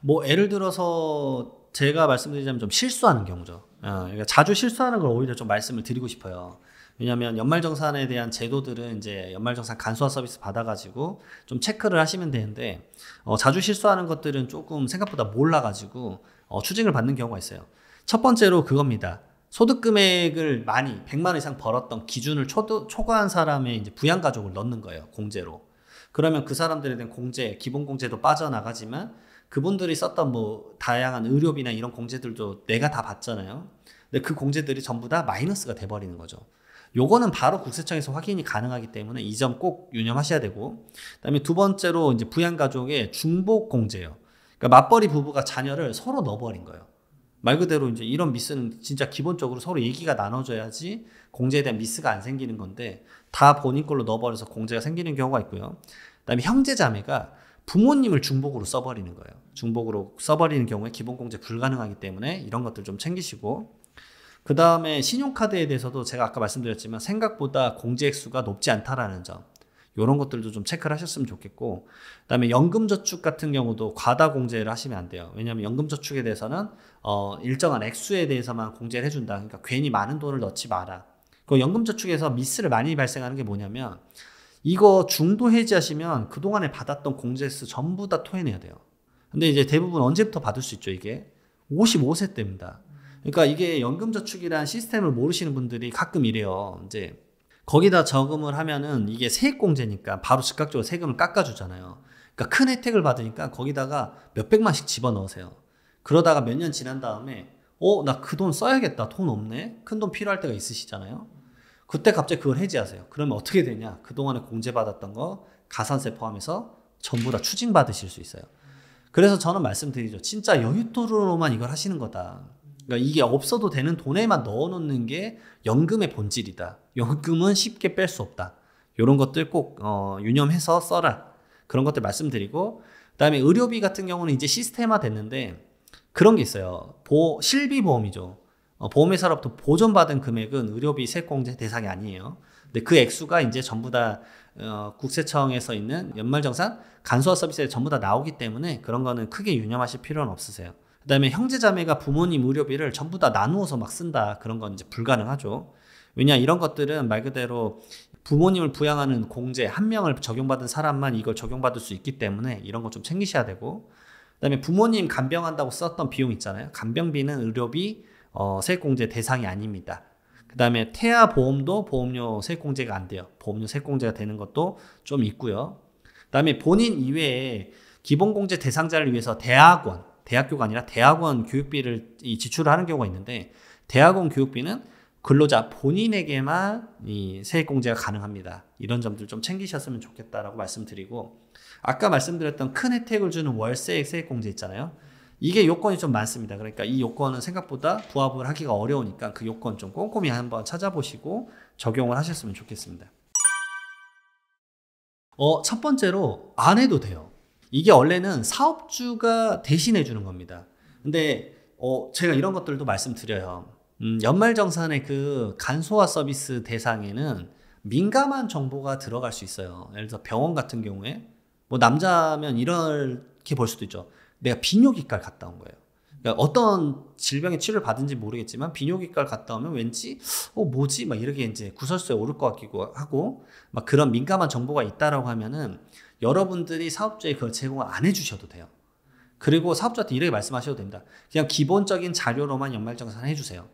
뭐 예를 들어서 제가 말씀드리자면 좀 실수하는 경우죠. 어, 그러니까 자주 실수하는 걸 오히려 좀 말씀을 드리고 싶어요. 왜냐하면 연말정산에 대한 제도들은 이제 연말정산 간소화 서비스 받아가지고 좀 체크를 하시면 되는데 어, 자주 실수하는 것들은 조금 생각보다 몰라가지고 어, 추징을 받는 경우가 있어요. 첫 번째로 그겁니다. 소득 금액을 많이 100만 원 이상 벌었던 기준을 초도, 초과한 사람의 이제 부양 가족을 넣는 거예요. 공제로. 그러면 그 사람들에 대한 공제, 기본 공제도 빠져나가지만 그분들이 썼던 뭐 다양한 의료비나 이런 공제들도 내가 다 받잖아요. 근데 그 공제들이 전부 다 마이너스가 돼 버리는 거죠. 요거는 바로 국세청에서 확인이 가능하기 때문에 이 점 꼭 유념하셔야 되고 그다음에 두 번째로 이제 부양 가족의 중복 공제요 그러니까 맞벌이 부부가 자녀를 서로 넣어 버린 거예요. 말 그대로 이제 이런 미스는 진짜 기본적으로 서로 얘기가 나눠져야지 공제에 대한 미스가 안 생기는 건데 다 본인 걸로 넣어버려서 공제가 생기는 경우가 있고요. 그다음에 형제 자매가 부모님을 중복으로 써버리는 거예요. 중복으로 써버리는 경우에 기본 공제 불가능하기 때문에 이런 것들 좀 챙기시고 그 다음에 신용카드에 대해서도 제가 아까 말씀드렸지만 생각보다 공제액수가 높지 않다라는 점. 이런 것들도 좀 체크를 하셨으면 좋겠고 그다음에 연금저축 같은 경우도 과다 공제를 하시면 안 돼요. 왜냐하면 연금저축에 대해서는 어, 일정한 액수에 대해서만 공제를 해준다. 그러니까 괜히 많은 돈을 넣지 마라. 그 연금저축에서 미스를 많이 발생하는 게 뭐냐면 이거 중도 해지하시면 그동안에 받았던 공제수 전부 다 토해내야 돼요. 근데 이제 대부분 언제부터 받을 수 있죠, 이게? 55세 때입니다. 그러니까 이게 연금저축이란 시스템을 모르시는 분들이 가끔 이래요. 이제 거기다 저금을 하면은 이게 세액공제니까 바로 즉각적으로 세금을 깎아주잖아요. 그러니까 큰 혜택을 받으니까 거기다가 몇백만씩 집어넣으세요. 그러다가 몇 년 지난 다음에 어, 나 그 돈 써야겠다. 돈 없네? 큰 돈 필요할 때가 있으시잖아요. 그때 갑자기 그걸 해지하세요. 그러면 어떻게 되냐? 그동안에 공제받았던 거 가산세 포함해서 전부 다 추징받으실 수 있어요. 그래서 저는 말씀드리죠. 진짜 여유돈으로만 이걸 하시는 거다. 그러니까 이게 없어도 되는 돈에만 넣어놓는 게 연금의 본질이다. 연금은 쉽게 뺄 수 없다. 이런 것들 꼭 어, 유념해서 써라. 그런 것들 말씀드리고 그다음에 의료비 같은 경우는 이제 시스템화 됐는데 그런 게 있어요. 보 실비 보험이죠. 어, 보험회사로부터 보전받은 금액은 의료비 세액공제 대상이 아니에요. 근데 그 액수가 이제 전부 다 어, 국세청에서 있는 연말정산 간소화 서비스에 전부 다 나오기 때문에 그런 거는 크게 유념하실 필요는 없으세요. 그다음에 형제자매가 부모님 의료비를 전부 다 나누어서 막 쓴다 그런 건 이제 불가능하죠. 왜냐 이런 것들은 말 그대로 부모님을 부양하는 공제 한 명을 적용받은 사람만 이걸 적용받을 수 있기 때문에 이런 거 좀 챙기셔야 되고 그다음에 부모님 간병한다고 썼던 비용 있잖아요. 간병비는 의료비 어, 세액공제 대상이 아닙니다. 그 다음에 태아 보험도 보험료 세액공제가 안 돼요. 보험료 세액공제가 되는 것도 좀 있고요. 그 다음에 본인 이외에 기본공제 대상자를 위해서 대학원, 대학교가 아니라 대학원 교육비를 지출을 하는 경우가 있는데 대학원 교육비는 근로자 본인에게만 이 세액공제가 가능합니다. 이런 점들 좀 챙기셨으면 좋겠다라고 말씀드리고 아까 말씀드렸던 큰 혜택을 주는 월세액 세액공제 있잖아요. 이게 요건이 좀 많습니다. 그러니까 이 요건은 생각보다 부합을 하기가 어려우니까 그 요건 좀 꼼꼼히 한번 찾아보시고 적용을 하셨으면 좋겠습니다. 어, 첫 번째로 안 해도 돼요. 이게 원래는 사업주가 대신해 주는 겁니다. 근데 어, 제가 이런 것들도 말씀드려요. 음, 연말정산의 그 간소화 서비스 대상에는 민감한 정보가 들어갈 수 있어요. 예를 들어 병원 같은 경우에 뭐 남자면 이렇게 볼 수도 있죠. 내가 비뇨기과를 갔다 온 거예요. 그러니까 어떤 질병의 치료를 받은지 모르겠지만 비뇨기과를 갔다 오면 왠지 어 뭐지 막 이렇게 이제 구설수에 오를 것 같기도 하고 막 그런 민감한 정보가 있다라고 하면은 여러분들이 사업자에 그걸 제공을 안 해주셔도 돼요. 그리고 사업자한테 이렇게 말씀하셔도 됩니다. 그냥 기본적인 자료로만 연말정산 해주세요.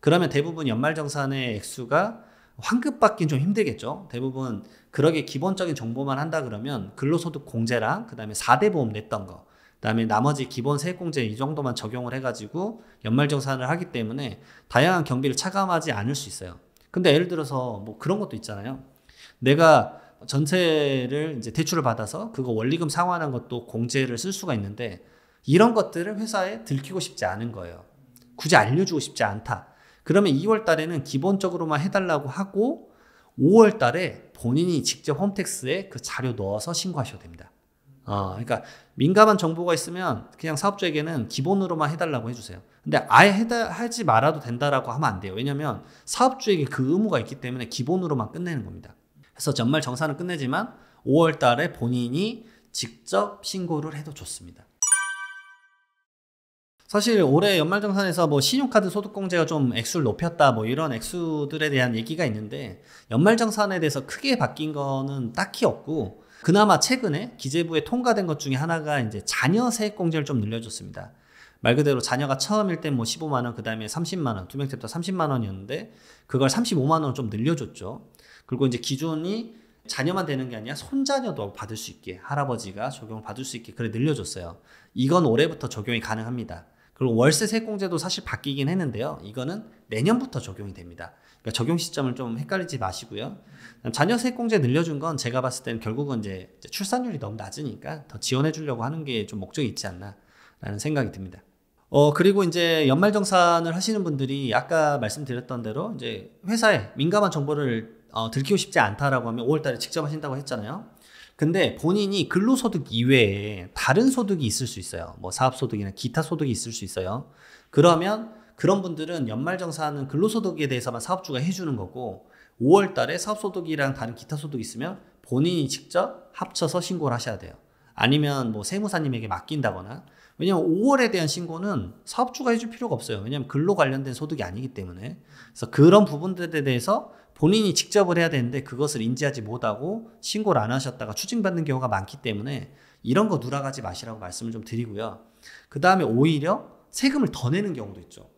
그러면 대부분 연말정산의 액수가 환급 받긴 좀 힘들겠죠. 대부분 그러게 기본적인 정보만 한다 그러면 근로소득 공제랑 그다음에 4대 보험 냈던 거 그다음에 나머지 기본 세액공제 이 정도만 적용을 해가지고 연말정산을 하기 때문에 다양한 경비를 차감하지 않을 수 있어요. 근데 예를 들어서 뭐 그런 것도 있잖아요. 내가 전세를 이제 대출을 받아서 그거 원리금 상환한 것도 공제를 쓸 수가 있는데 이런 것들을 회사에 들키고 싶지 않은 거예요. 굳이 알려주고 싶지 않다. 그러면 2월 달에는 기본적으로만 해달라고 하고 5월 달에 본인이 직접 홈택스에 그 자료 넣어서 신고하셔도 됩니다. 어, 그러니까 민감한 정보가 있으면 그냥 사업주에게는 기본으로만 해달라고 해주세요. 근데 아예 해다, 하지 말아도 된다라고 하면 안 돼요. 왜냐면 사업주에게 그 의무가 있기 때문에 기본으로만 끝내는 겁니다. 그래서정말 정산은 끝내지만 5월 달에 본인이 직접 신고를 해도 좋습니다. 사실 올해 연말정산에서 뭐 신용카드 소득공제가 좀 액수를 높였다 뭐 이런 액수들에 대한 얘기가 있는데 연말정산에 대해서 크게 바뀐 거는 딱히 없고 그나마 최근에 기재부에 통과된 것 중에 하나가 이제 자녀 세액공제를 좀 늘려줬습니다. 말 그대로 자녀가 처음일 땐뭐 15만원, 그 다음에 30만원, 두 명탭터 30만원이었는데 그걸 35만원 좀 늘려줬죠. 그리고 이제 기준이 자녀만 되는 게 아니라 손자녀도 받을 수 있게 할아버지가 적용을 받을 수 있게 그래 늘려줬어요. 이건 올해부터 적용이 가능합니다. 그리고 월세 세공제도 사실 바뀌긴 했는데요. 이거는 내년부터 적용이 됩니다. 그러니까 적용 시점을 좀 헷갈리지 마시고요. 자녀 세공제 늘려준 건 제가 봤을 때는 결국은 이제 출산율이 너무 낮으니까 더 지원해 주려고 하는 게 좀 목적이 있지 않나라는 생각이 듭니다. 어 그리고 이제 연말 정산을 하시는 분들이 아까 말씀드렸던 대로 이제 회사에 민감한 정보를 어, 들키고 싶지 않다라고 하면 5월달에 직접 하신다고 했잖아요. 근데 본인이 근로소득 이외에 다른 소득이 있을 수 있어요. 뭐 사업소득이나 기타 소득이 있을 수 있어요. 그러면 그런 분들은 연말정산은 근로소득에 대해서만 사업주가 해주는 거고 5월 달에 사업소득이랑 다른 기타 소득이 있으면 본인이 직접 합쳐서 신고를 하셔야 돼요. 아니면 뭐 세무사님에게 맡긴다거나 왜냐면 5월에 대한 신고는 사업주가 해줄 필요가 없어요. 왜냐면 근로 관련된 소득이 아니기 때문에 그래서 그런 부분들에 대해서 본인이 직접을 해야 되는데 그것을 인지하지 못하고 신고를 안 하셨다가 추징받는 경우가 많기 때문에 이런 거 누락하지 마시라고 말씀을 좀 드리고요. 그 다음에 오히려 세금을 더 내는 경우도 있죠.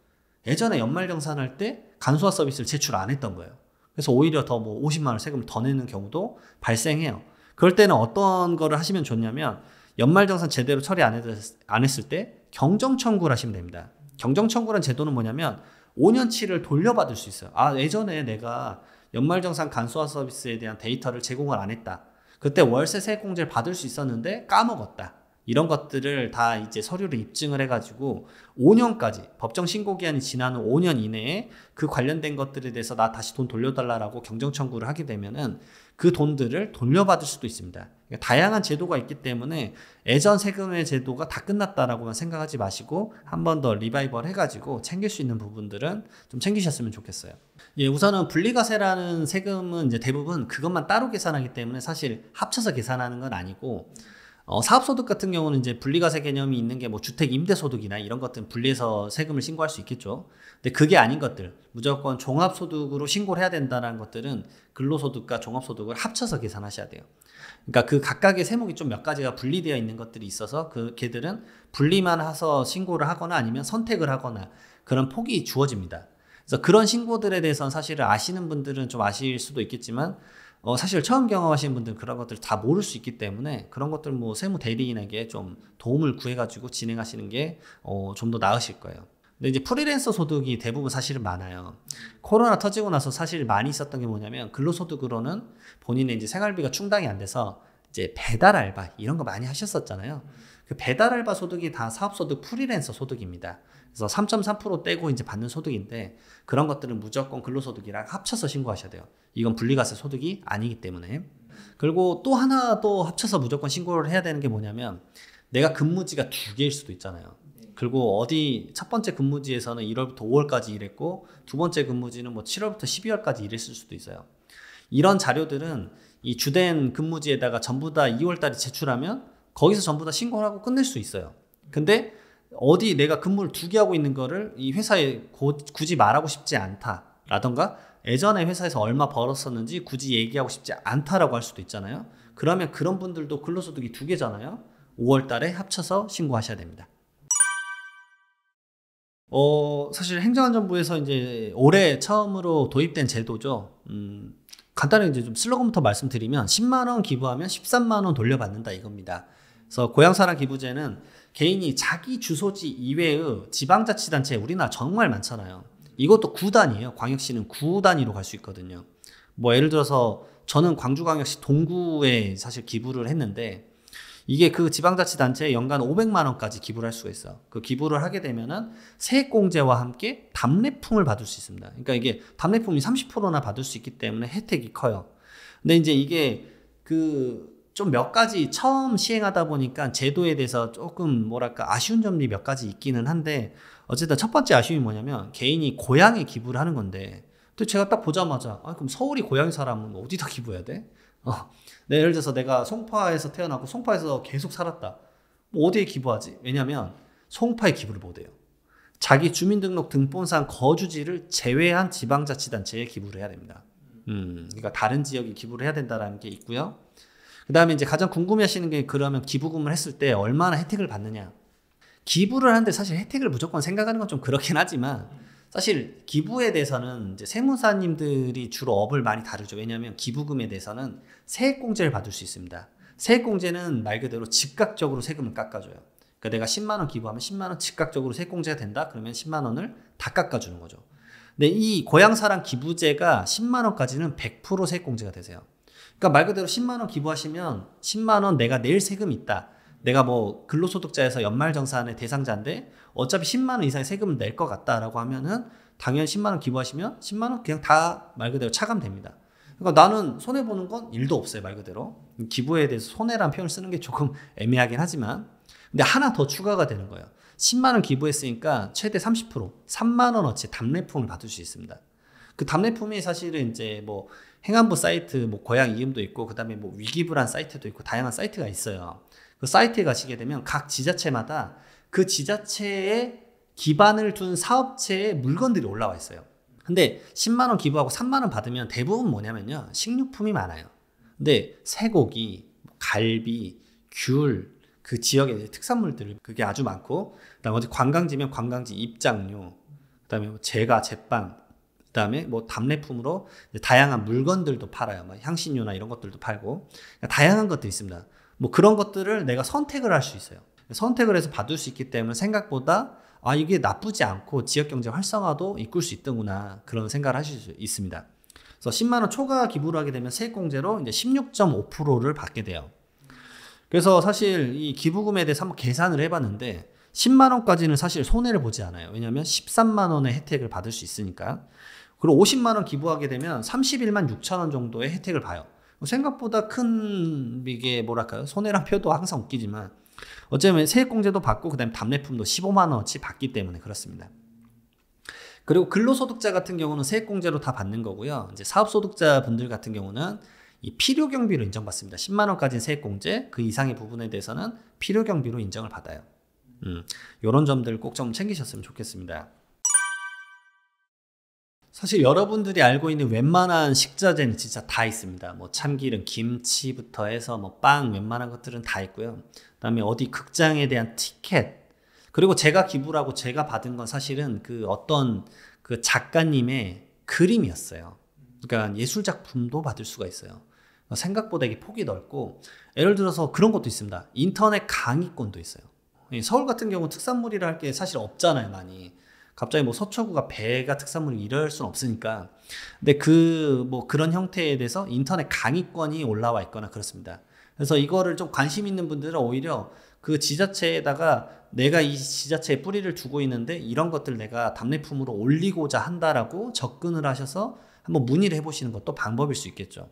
예전에 연말정산할 때 간소화 서비스를 제출 안 했던 거예요. 그래서 오히려 더 뭐 50만원 세금을 더 내는 경우도 발생해요. 그럴 때는 어떤 거를 하시면 좋냐면 연말정산 제대로 처리 안, 했, 을때 경정청구를 하시면 됩니다. 경정청구란 제도는 뭐냐면 5년치를 돌려받을 수 있어요. 아, 예전에 내가 연말정산 간소화 서비스에 대한 데이터를 제공을 안 했다. 그때 월세 세액공제를 받을 수 있었는데 까먹었다. 이런 것들을 다 이제 서류를 입증을 해가지고 5년까지 법정 신고 기한이 지난는 5년 이내에 그 관련된 것들에 대해서 나 다시 돈 돌려달라라고 경정 청구를 하게 되면은 그 돈들을 돌려받을 수도 있습니다. 그러니까 다양한 제도가 있기 때문에 예전 세금의 제도가 다 끝났다라고만 생각하지 마시고 한 번 더 리바이벌 해가지고 챙길 수 있는 부분들은 좀 챙기셨으면 좋겠어요. 예, 우선은 분리과세라는 세금은 이제 대부분 그것만 따로 계산하기 때문에 사실 합쳐서 계산하는 건 아니고 어, 사업소득 같은 경우는 이제 분리과세 개념이 있는 게 뭐 주택 임대소득이나 이런 것들은 분리해서 세금을 신고할 수 있겠죠. 근데 그게 아닌 것들, 무조건 종합소득으로 신고를 해야 된다는 것들은 근로소득과 종합소득을 합쳐서 계산하셔야 돼요. 그러니까 그 각각의 세목이 좀 몇 가지가 분리되어 있는 것들이 있어서 그 걔들은 분리만 해서 신고를 하거나 아니면 선택을 하거나 그런 폭이 주어집니다. 그래서 그런 신고들에 대해서는 사실은 아시는 분들은 좀 아실 수도 있겠지만 어, 사실 처음 경험하신 분들은 그런 것들 다 모를 수 있기 때문에 그런 것들 뭐 세무 대리인에게 좀 도움을 구해가지고 진행하시는 게 어, 좀 더 나으실 거예요. 근데 이제 프리랜서 소득이 대부분 사실은 많아요. 코로나 터지고 나서 사실 많이 있었던 게 뭐냐면 근로소득으로는 본인의 이제 생활비가 충당이 안 돼서 이제 배달 알바 이런 거 많이 하셨었잖아요. 그 배달 알바 소득이 다 사업소득 프리랜서 소득입니다. 그래서 3.3% 떼고 이제 받는 소득인데 그런 것들은 무조건 근로소득이랑 합쳐서 신고하셔야 돼요. 이건 분리과세 소득이 아니기 때문에. 그리고 또 하나 또 합쳐서 무조건 신고를 해야 되는 게 뭐냐면 내가 근무지가 두 개일 수도 있잖아요. 그리고 어디 첫 번째 근무지에서는 1월부터 5월까지 일했고 두 번째 근무지는 뭐 7월부터 12월까지 일했을 수도 있어요. 이런 자료들은 이 주된 근무지에다가 전부 다 2월달에 제출하면 거기서 전부 다 신고를 하고 끝낼 수 있어요. 근데 어디 내가 근무를 두 개 하고 있는 거를 이 회사에 고, 굳이 말하고 싶지 않다라던가 예전에 회사에서 얼마 벌었었는지 굳이 얘기하고 싶지 않다라고 할 수도 있잖아요. 그러면 그런 분들도 근로소득이 두 개잖아요. 5월 달에 합쳐서 신고하셔야 됩니다. 어, 사실 행정안전부에서 이제 올해 처음으로 도입된 제도죠. 음, 간단히 이제 좀 슬로건부터 말씀드리면 10만원 기부하면 13만원 돌려받는다 이겁니다. 그래서 고향사랑 기부제는 개인이 자기 주소지 이외의 지방자치단체 우리나라 정말 많잖아요. 이것도 구단이에요. 광역시는 구단위로 갈 수 있거든요. 뭐 예를 들어서 저는 광주광역시 동구에 사실 기부를 했는데 이게 그 지방자치단체에 연간 500만 원까지 기부를 할 수가 있어. 그 기부를 하게 되면은 세액공제와 함께 답례품을 받을 수 있습니다. 그러니까 이게 답례품이 30%나 받을 수 있기 때문에 혜택이 커요. 근데 이제 이게 그 좀몇 가지 처음 시행하다 보니까 제도에 대해서 조금 뭐랄까 아쉬운 점이 몇 가지 있기는 한데 어쨌든 첫 번째 아쉬움이 뭐냐면 개인이 고향에 기부를 하는 건데 또 제가 딱 보자마자 아 그럼 서울이 고향 사람은 어디다 기부해야 돼? 어. 네, 예를 들어서 내가 송파에서 태어나고 송파에서 계속 살았다. 뭐 어디에 기부하지? 왜냐면 송파에 기부를 못 해요. 자기 주민등록 등본상 거주지를 제외한 지방자치단체에 기부를 해야 됩니다. 음, 그러니까 다른 지역에 기부를 해야 된다라는 게 있고요. 그 다음에 이제 가장 궁금해 하시는 게 그러면 기부금을 했을 때 얼마나 혜택을 받느냐. 기부를 하는데 사실 혜택을 무조건 생각하는 건 좀 그렇긴 하지만 사실 기부에 대해서는 이제 세무사님들이 주로 업을 많이 다루죠. 왜냐하면 기부금에 대해서는 세액공제를 받을 수 있습니다. 세액공제는 말 그대로 즉각적으로 세금을 깎아줘요. 그러니까 내가 10만 원 기부하면 10만 원 즉각적으로 세액공제가 된다. 그러면 10만 원을 다 깎아주는 거죠. 근데 이 고향사랑 기부제가 10만 원까지는 100% 세액공제가 되세요. 그러니까 말 그대로 10만 원 기부하시면 10만 원 내가 낼 세금 있다. 내가 뭐 근로소득자에서 연말정산의 대상자인데 어차피 10만 원 이상의 세금낼것 같다라고 하면은 당연 히 10만 원 기부하시면 10만 원 그냥 다 말 그대로 차감됩니다. 그러니까 나는 손해 보는 건 일도 없어요 말 그대로 기부에 대해서 손해란 표현을 쓰는 게 조금 애매하긴 하지만 근데 하나 더 추가가 되는 거예요. 10만 원 기부했으니까 최대 30% 3만 원어치 답례품을 받을 수 있습니다. 그 답례품이 사실은 이제 뭐 행안부 사이트 뭐 고향 이음도 있고 그다음에 뭐위기불안 사이트도 있고 다양한 사이트가 있어요. 그 사이트에 가시게 되면 각 지자체마다 그 지자체에 기반을 둔 사업체의 물건들이 올라와 있어요. 근데 10만 원 기부하고 3만 원 받으면 대부분 뭐냐면요. 식료품이 많아요. 근데 쇠고기, 뭐 갈비, 귤, 그 지역의 특산물들 그게 아주 많고 그다음 관광지면 관광지 입장료, 그다음에 뭐 제가 제빵 그다음에 뭐 답례품으로 다양한 물건들도 팔아요. 막 뭐 향신료나 이런 것들도 팔고 그러니까 다양한 것들이 있습니다. 뭐 그런 것들을 내가 선택을 할 수 있어요. 선택을 해서 받을 수 있기 때문에 생각보다 아 이게 나쁘지 않고 지역 경제 활성화도 이끌 수 있더구나 그런 생각을 하실 수 있습니다. 그래서 10만 원 초과 기부를 하게 되면 세액공제로 이제 16.5%를 받게 돼요. 그래서 사실 이 기부금에 대해서 한번 계산을 해봤는데 10만 원까지는 사실 손해를 보지 않아요. 왜냐하면 13만 원의 혜택을 받을 수 있으니까. 그리고 50만 원 기부하게 되면 31만 6천 원 정도의 혜택을 봐요. 생각보다 큰 이게 뭐랄까요 손해란 표도 항상 웃기지만 어쩌면 세액공제도 받고 그다음에 답례품도 15만 원어치 받기 때문에 그렇습니다. 그리고 근로소득자 같은 경우는 세액공제로 다 받는 거고요. 이제 사업소득자 분들 같은 경우는 이 필요 경비로 인정받습니다. 10만 원까지는 세액공제, 그 이상의 부분에 대해서는 필요 경비로 인정을 받아요. 음, 요런 점들 꼭 좀 챙기셨으면 좋겠습니다. 사실 여러분들이 알고 있는 웬만한 식자재는 진짜 다 있습니다. 뭐 참기름, 김치부터 해서 뭐빵 웬만한 것들은 다 있고요. 그다음에 어디 극장에 대한 티켓 그리고 제가 기부라고 제가 받은 건 사실은 그 어떤 그 작가님의 그림이었어요. 그러니까 예술 작품도 받을 수가 있어요. 생각보다 이게 폭이 넓고 예를 들어서 그런 것도 있습니다. 인터넷 강의권도 있어요. 서울 같은 경우 특산물이라 할 게 사실 없잖아요, 많이. 갑자기 뭐 서초구가 배가 특산물이 이럴 순 없으니까. 근데 그 뭐 그런 형태에 대해서 인터넷 강의권이 올라와 있거나 그렇습니다. 그래서 이거를 좀 관심 있는 분들은 오히려 그 지자체에다가 내가 이 지자체에 뿌리를 두고 있는데 이런 것들 내가 답례품으로 올리고자 한다라고 접근을 하셔서 한번 문의를 해보시는 것도 방법일 수 있겠죠.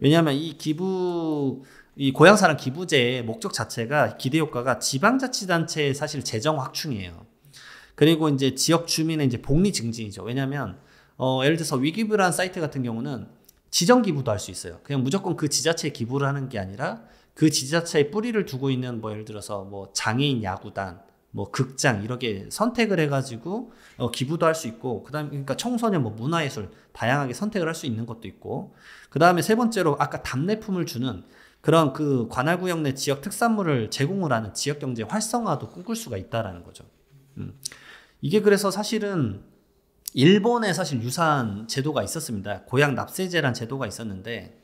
왜냐하면 이 기부 이 고향사랑 기부제의 목적 자체가 기대 효과가 지방자치단체의 사실 재정 확충이에요. 그리고 이제 지역 주민의 이제 복리 증진이죠. 왜냐하면 어, 예를 들어서 위기부라는 사이트 같은 경우는 지정 기부도 할 수 있어요. 그냥 무조건 그 지자체에 기부를 하는 게 아니라 그 지자체에 뿌리를 두고 있는 뭐 예를 들어서 뭐 장애인 야구단 뭐 극장 이렇게 선택을 해가지고 어, 기부도 할 수 있고 그다음 그러니까 청소년 뭐 문화예술 다양하게 선택을 할 수 있는 것도 있고 그 다음에 세 번째로 아까 답례품을 주는 그런 그 관할구역 내 지역 특산물을 제공을 하는 지역경제 활성화도 꿈꿀 수가 있다라는 거죠. 음. 이게 그래서 사실은 일본에 사실 유사한 제도가 있었습니다. 고향 납세제란 제도가 있었는데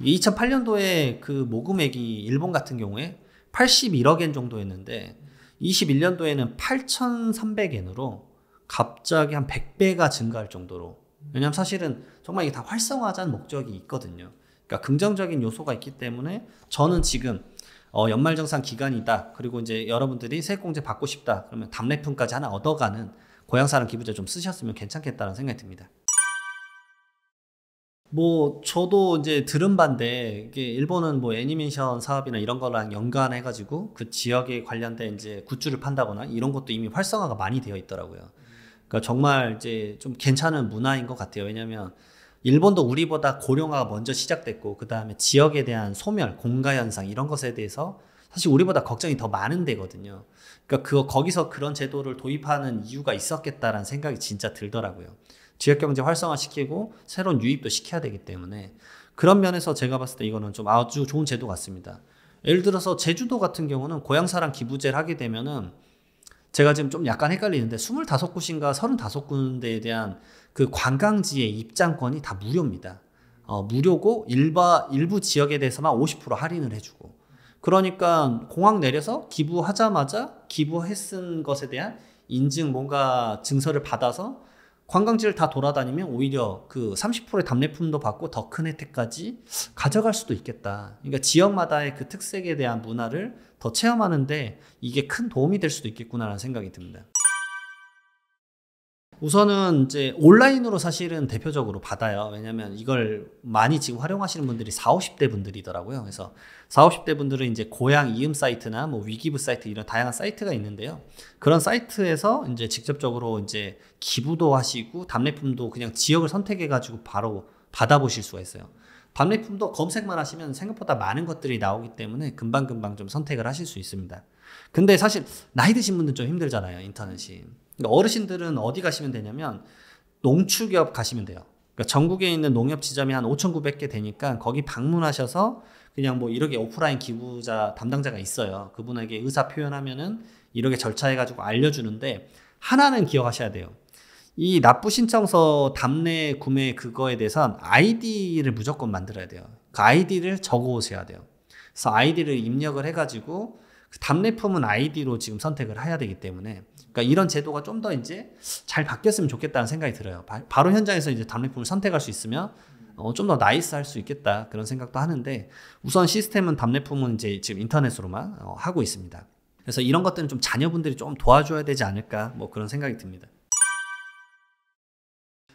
2008년도에 그 모금액이 일본 같은 경우에 81억엔 정도였는데 21년도에는 8,300엔으로 갑자기 한 100배가 증가할 정도로 왜냐하면 사실은 정말 이게 다 활성화하자는 목적이 있거든요. 그러니까 긍정적인 요소가 있기 때문에 저는 지금 어, 연말정산 기간이다. 그리고 이제 여러분들이 세액공제 받고 싶다. 그러면 답례품까지 하나 얻어가는 고향사랑 기부자 좀 쓰셨으면 괜찮겠다는 생각이 듭니다. 뭐 저도 이제 들은 반데 이게 일본은 뭐 애니메이션 사업이나 이런 거랑 연관해 가지고 그 지역에 관련된 이제 굿즈를 판다거나 이런 것도 이미 활성화가 많이 되어 있더라고요. 그러니까 정말 이제 좀 괜찮은 문화인 것 같아요. 왜냐하면 일본도 우리보다 고령화가 먼저 시작됐고 그 다음에 지역에 대한 소멸, 공가 현상 이런 것에 대해서 사실 우리보다 걱정이 더 많은 데거든요. 그러니까 그 거기서 그런 제도를 도입하는 이유가 있었겠다라는 생각이 진짜 들더라고요. 지역 경제 활성화시키고 새로운 유입도 시켜야 되기 때문에 그런 면에서 제가 봤을 때 이거는 좀 아주 좋은 제도 같습니다. 예를 들어서 제주도 같은 경우는 고향사랑 기부제를 하게 되면은 제가 지금 좀 약간 헷갈리는데 25곳인가 35군데에 대한 그 관광지의 입장권이 다 무료입니다. 어, 무료고 일바, 일부 지역에 대해서만 50% 할인을 해주고 그러니까 공항 내려서 기부하자마자 기부했은 것에 대한 인증 뭔가 증서를 받아서 관광지를 다 돌아다니면 오히려 그 30%의 답례품도 받고 더 큰 혜택까지 가져갈 수도 있겠다. 그러니까 지역마다의 그 특색에 대한 문화를 더 체험하는데 이게 큰 도움이 될 수도 있겠구나라는 생각이 듭니다. 우선은 이제 온라인으로 사실은 대표적으로 받아요. 왜냐면 이걸 많이 지금 활용하시는 분들이 40, 50대 분들이더라고요. 그래서 40, 50대 분들은 이제 고향 이음 사이트나 뭐 위기부 사이트 이런 다양한 사이트가 있는데요. 그런 사이트에서 이제 직접적으로 이제 기부도 하시고 답례품도 그냥 지역을 선택해 가지고 바로 받아보실 수가 있어요. 답례품도 검색만 하시면 생각보다 많은 것들이 나오기 때문에 금방금방 좀 선택을 하실 수 있습니다. 근데 사실 나이 드신 분들좀 힘들잖아요. 인터넷이. 어르신들은 어디 가시면 되냐면 농축협 가시면 돼요. 그러니까 전국에 있는 농협 지점이 한 5,900개 되니까 거기 방문하셔서 그냥 뭐 이렇게 오프라인 기부자 담당자가 있어요. 그분에게 의사 표현하면은 이렇게 절차해가지고 알려주는데 하나는 기억하셔야 돼요. 이 납부 신청서 답례 구매 그거에 대해선 아이디를 무조건 만들어야 돼요. 그 아이디를 적어 오셔야 돼요. 그래서 아이디를 입력을 해가지고 그 답례품은 아이디로 지금 선택을 해야 되기 때문에 그러니까 이런 제도가 좀 더 이제 잘 바뀌었으면 좋겠다는 생각이 들어요. 바, 로 현장에서 이제 답례품을 선택할 수 있으면 어, 좀더 나이스할 수 있겠다 그런 생각도 하는데 우선 시스템은 담례품은 이제 지금 인터넷으로만 어, 하고 있습니다. 그래서 이런 것들은 좀 자녀분들이 좀 도와줘야 되지 않을까 뭐 그런 생각이 듭니다.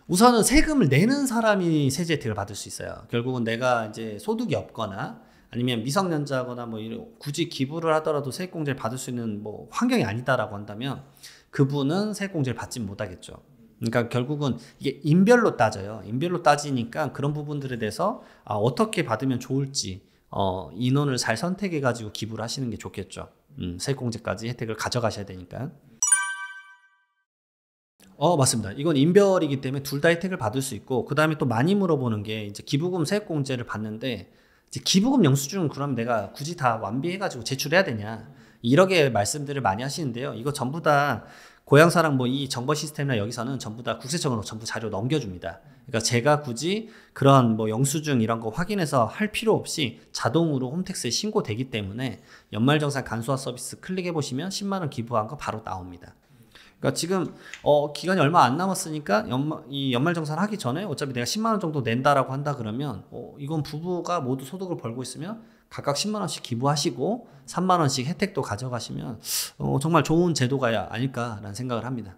우선은 세금을 내는 사람이 세제 혜택을 받을 수 있어요. 결국은 내가 이제 소득이 없거나 아니면 미성년자거나 뭐 이런 굳이 기부를 하더라도 세액공제를 받을 수 있는 뭐 환경이 아니다라고 한다면 그분은 세액공제를 받지 못하겠죠. 그러니까 결국은 이게 인별로 따져요. 인별로 따지니까 그런 부분들에 대해서 아, 어떻게 받으면 좋을지 어, 인원을 잘 선택해 가지고 기부를 하시는 게 좋겠죠. 음, 세액공제까지 혜택을 가져가셔야 되니까. 어 맞습니다. 이건 인별이기 때문에 둘 다 혜택을 받을 수 있고 그 다음에 또 많이 물어보는 게 이제 기부금 세액공제를 받는데 기부금 영수증은 그럼 내가 굳이 다 완비해가지고 제출해야 되냐. 이렇게 말씀들을 많이 하시는데요. 이거 전부 다 고향사랑 뭐 이 정보 시스템이나 여기서는 전부 다 국세청으로 전부 자료 넘겨줍니다. 그러니까 제가 굳이 그런 뭐 영수증 이런 거 확인해서 할 필요 없이 자동으로 홈택스에 신고되기 때문에 연말정산 간소화 서비스 클릭해 보시면 10만 원 기부한 거 바로 나옵니다. 그러니까 지금 어 기간이 얼마 안 남았으니까 연말 이 연말 정산 하기 전에 어차피 내가 10만 원 정도 낸다라고 한다 그러면 어 이건 부부가 모두 소득을 벌고 있으면 각각 10만 원씩 기부하시고 3만 원씩 혜택도 가져가시면 어 정말 좋은 제도가 아닐까라는 생각을 합니다.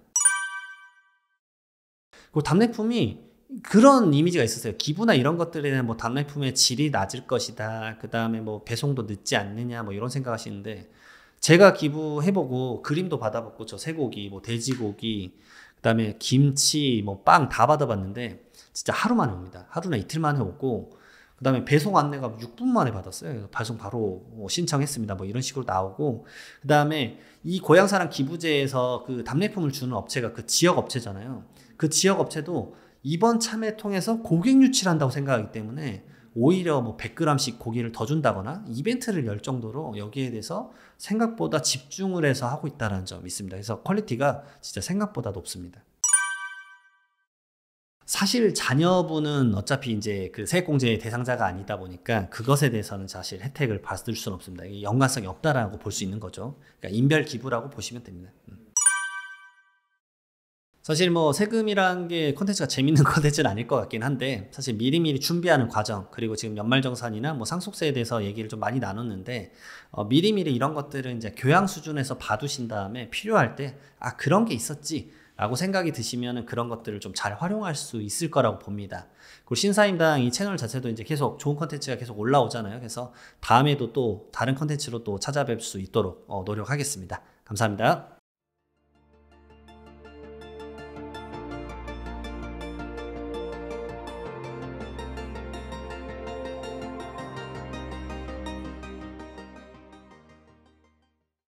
그 답례품이 그런 이미지가 있었어요. 기부나 이런 것들에 뭐 답례품의 질이 낮을 것이다. 그 다음에 뭐 배송도 늦지 않느냐 뭐 이런 생각하시는데 제가 기부해보고 그림도 받아봤고 저 쇠고기, 뭐 돼지고기, 그다음에 김치, 뭐 빵 다 받아봤는데 진짜 하루 만에 옵니다. 하루나 이틀 만에 오고 그다음에 배송 안내가 6분 만에 받았어요. 발송 바로 뭐 신청했습니다. 뭐 이런 식으로 나오고 그다음에 이 고향사랑 기부제에서 그 답례품을 주는 업체가 그 지역 업체잖아요. 그 지역 업체도 이번 참여 통해서 고객 유치를 한다고 생각하기 때문에 오히려 뭐 100g씩 고기를 더 준다거나 이벤트를 열 정도로 여기에 대해서 생각보다 집중을 해서 하고 있다는 점이 있습니다. 그래서 퀄리티가 진짜 생각보다 높습니다. 사실 자녀분은 어차피 이제 그 세액공제 대상자가 아니다 보니까 그것에 대해서는 사실 혜택을 받을 수는 없습니다. 연관성이 없다라고 볼 수 있는 거죠. 그러니까 인별 기부라고 보시면 됩니다. 음. 사실 뭐 세금이란 게콘텐츠가 재밌는 컨텐츠는 아닐 것 같긴 한데 사실 미리미리 준비하는 과정 그리고 지금 연말정산이나 뭐 상속세에 대해서 얘기를 좀 많이 나눴는데 어, 미리미리 이런 것들은 이제 교양 수준에서 봐두신 다음에 필요할 때 아 그런 게 있었지 라고 생각이 드시면 그런 것들을 좀 잘 활용할 수 있을 거라고 봅니다. 그리고 신사임당 이 채널 자체도 이제 계속 좋은 콘텐츠가 계속 올라오잖아요. 그래서 다음에도 또 다른 콘텐츠로또 찾아뵐 수 있도록 어, 노력하겠습니다. 감사합니다.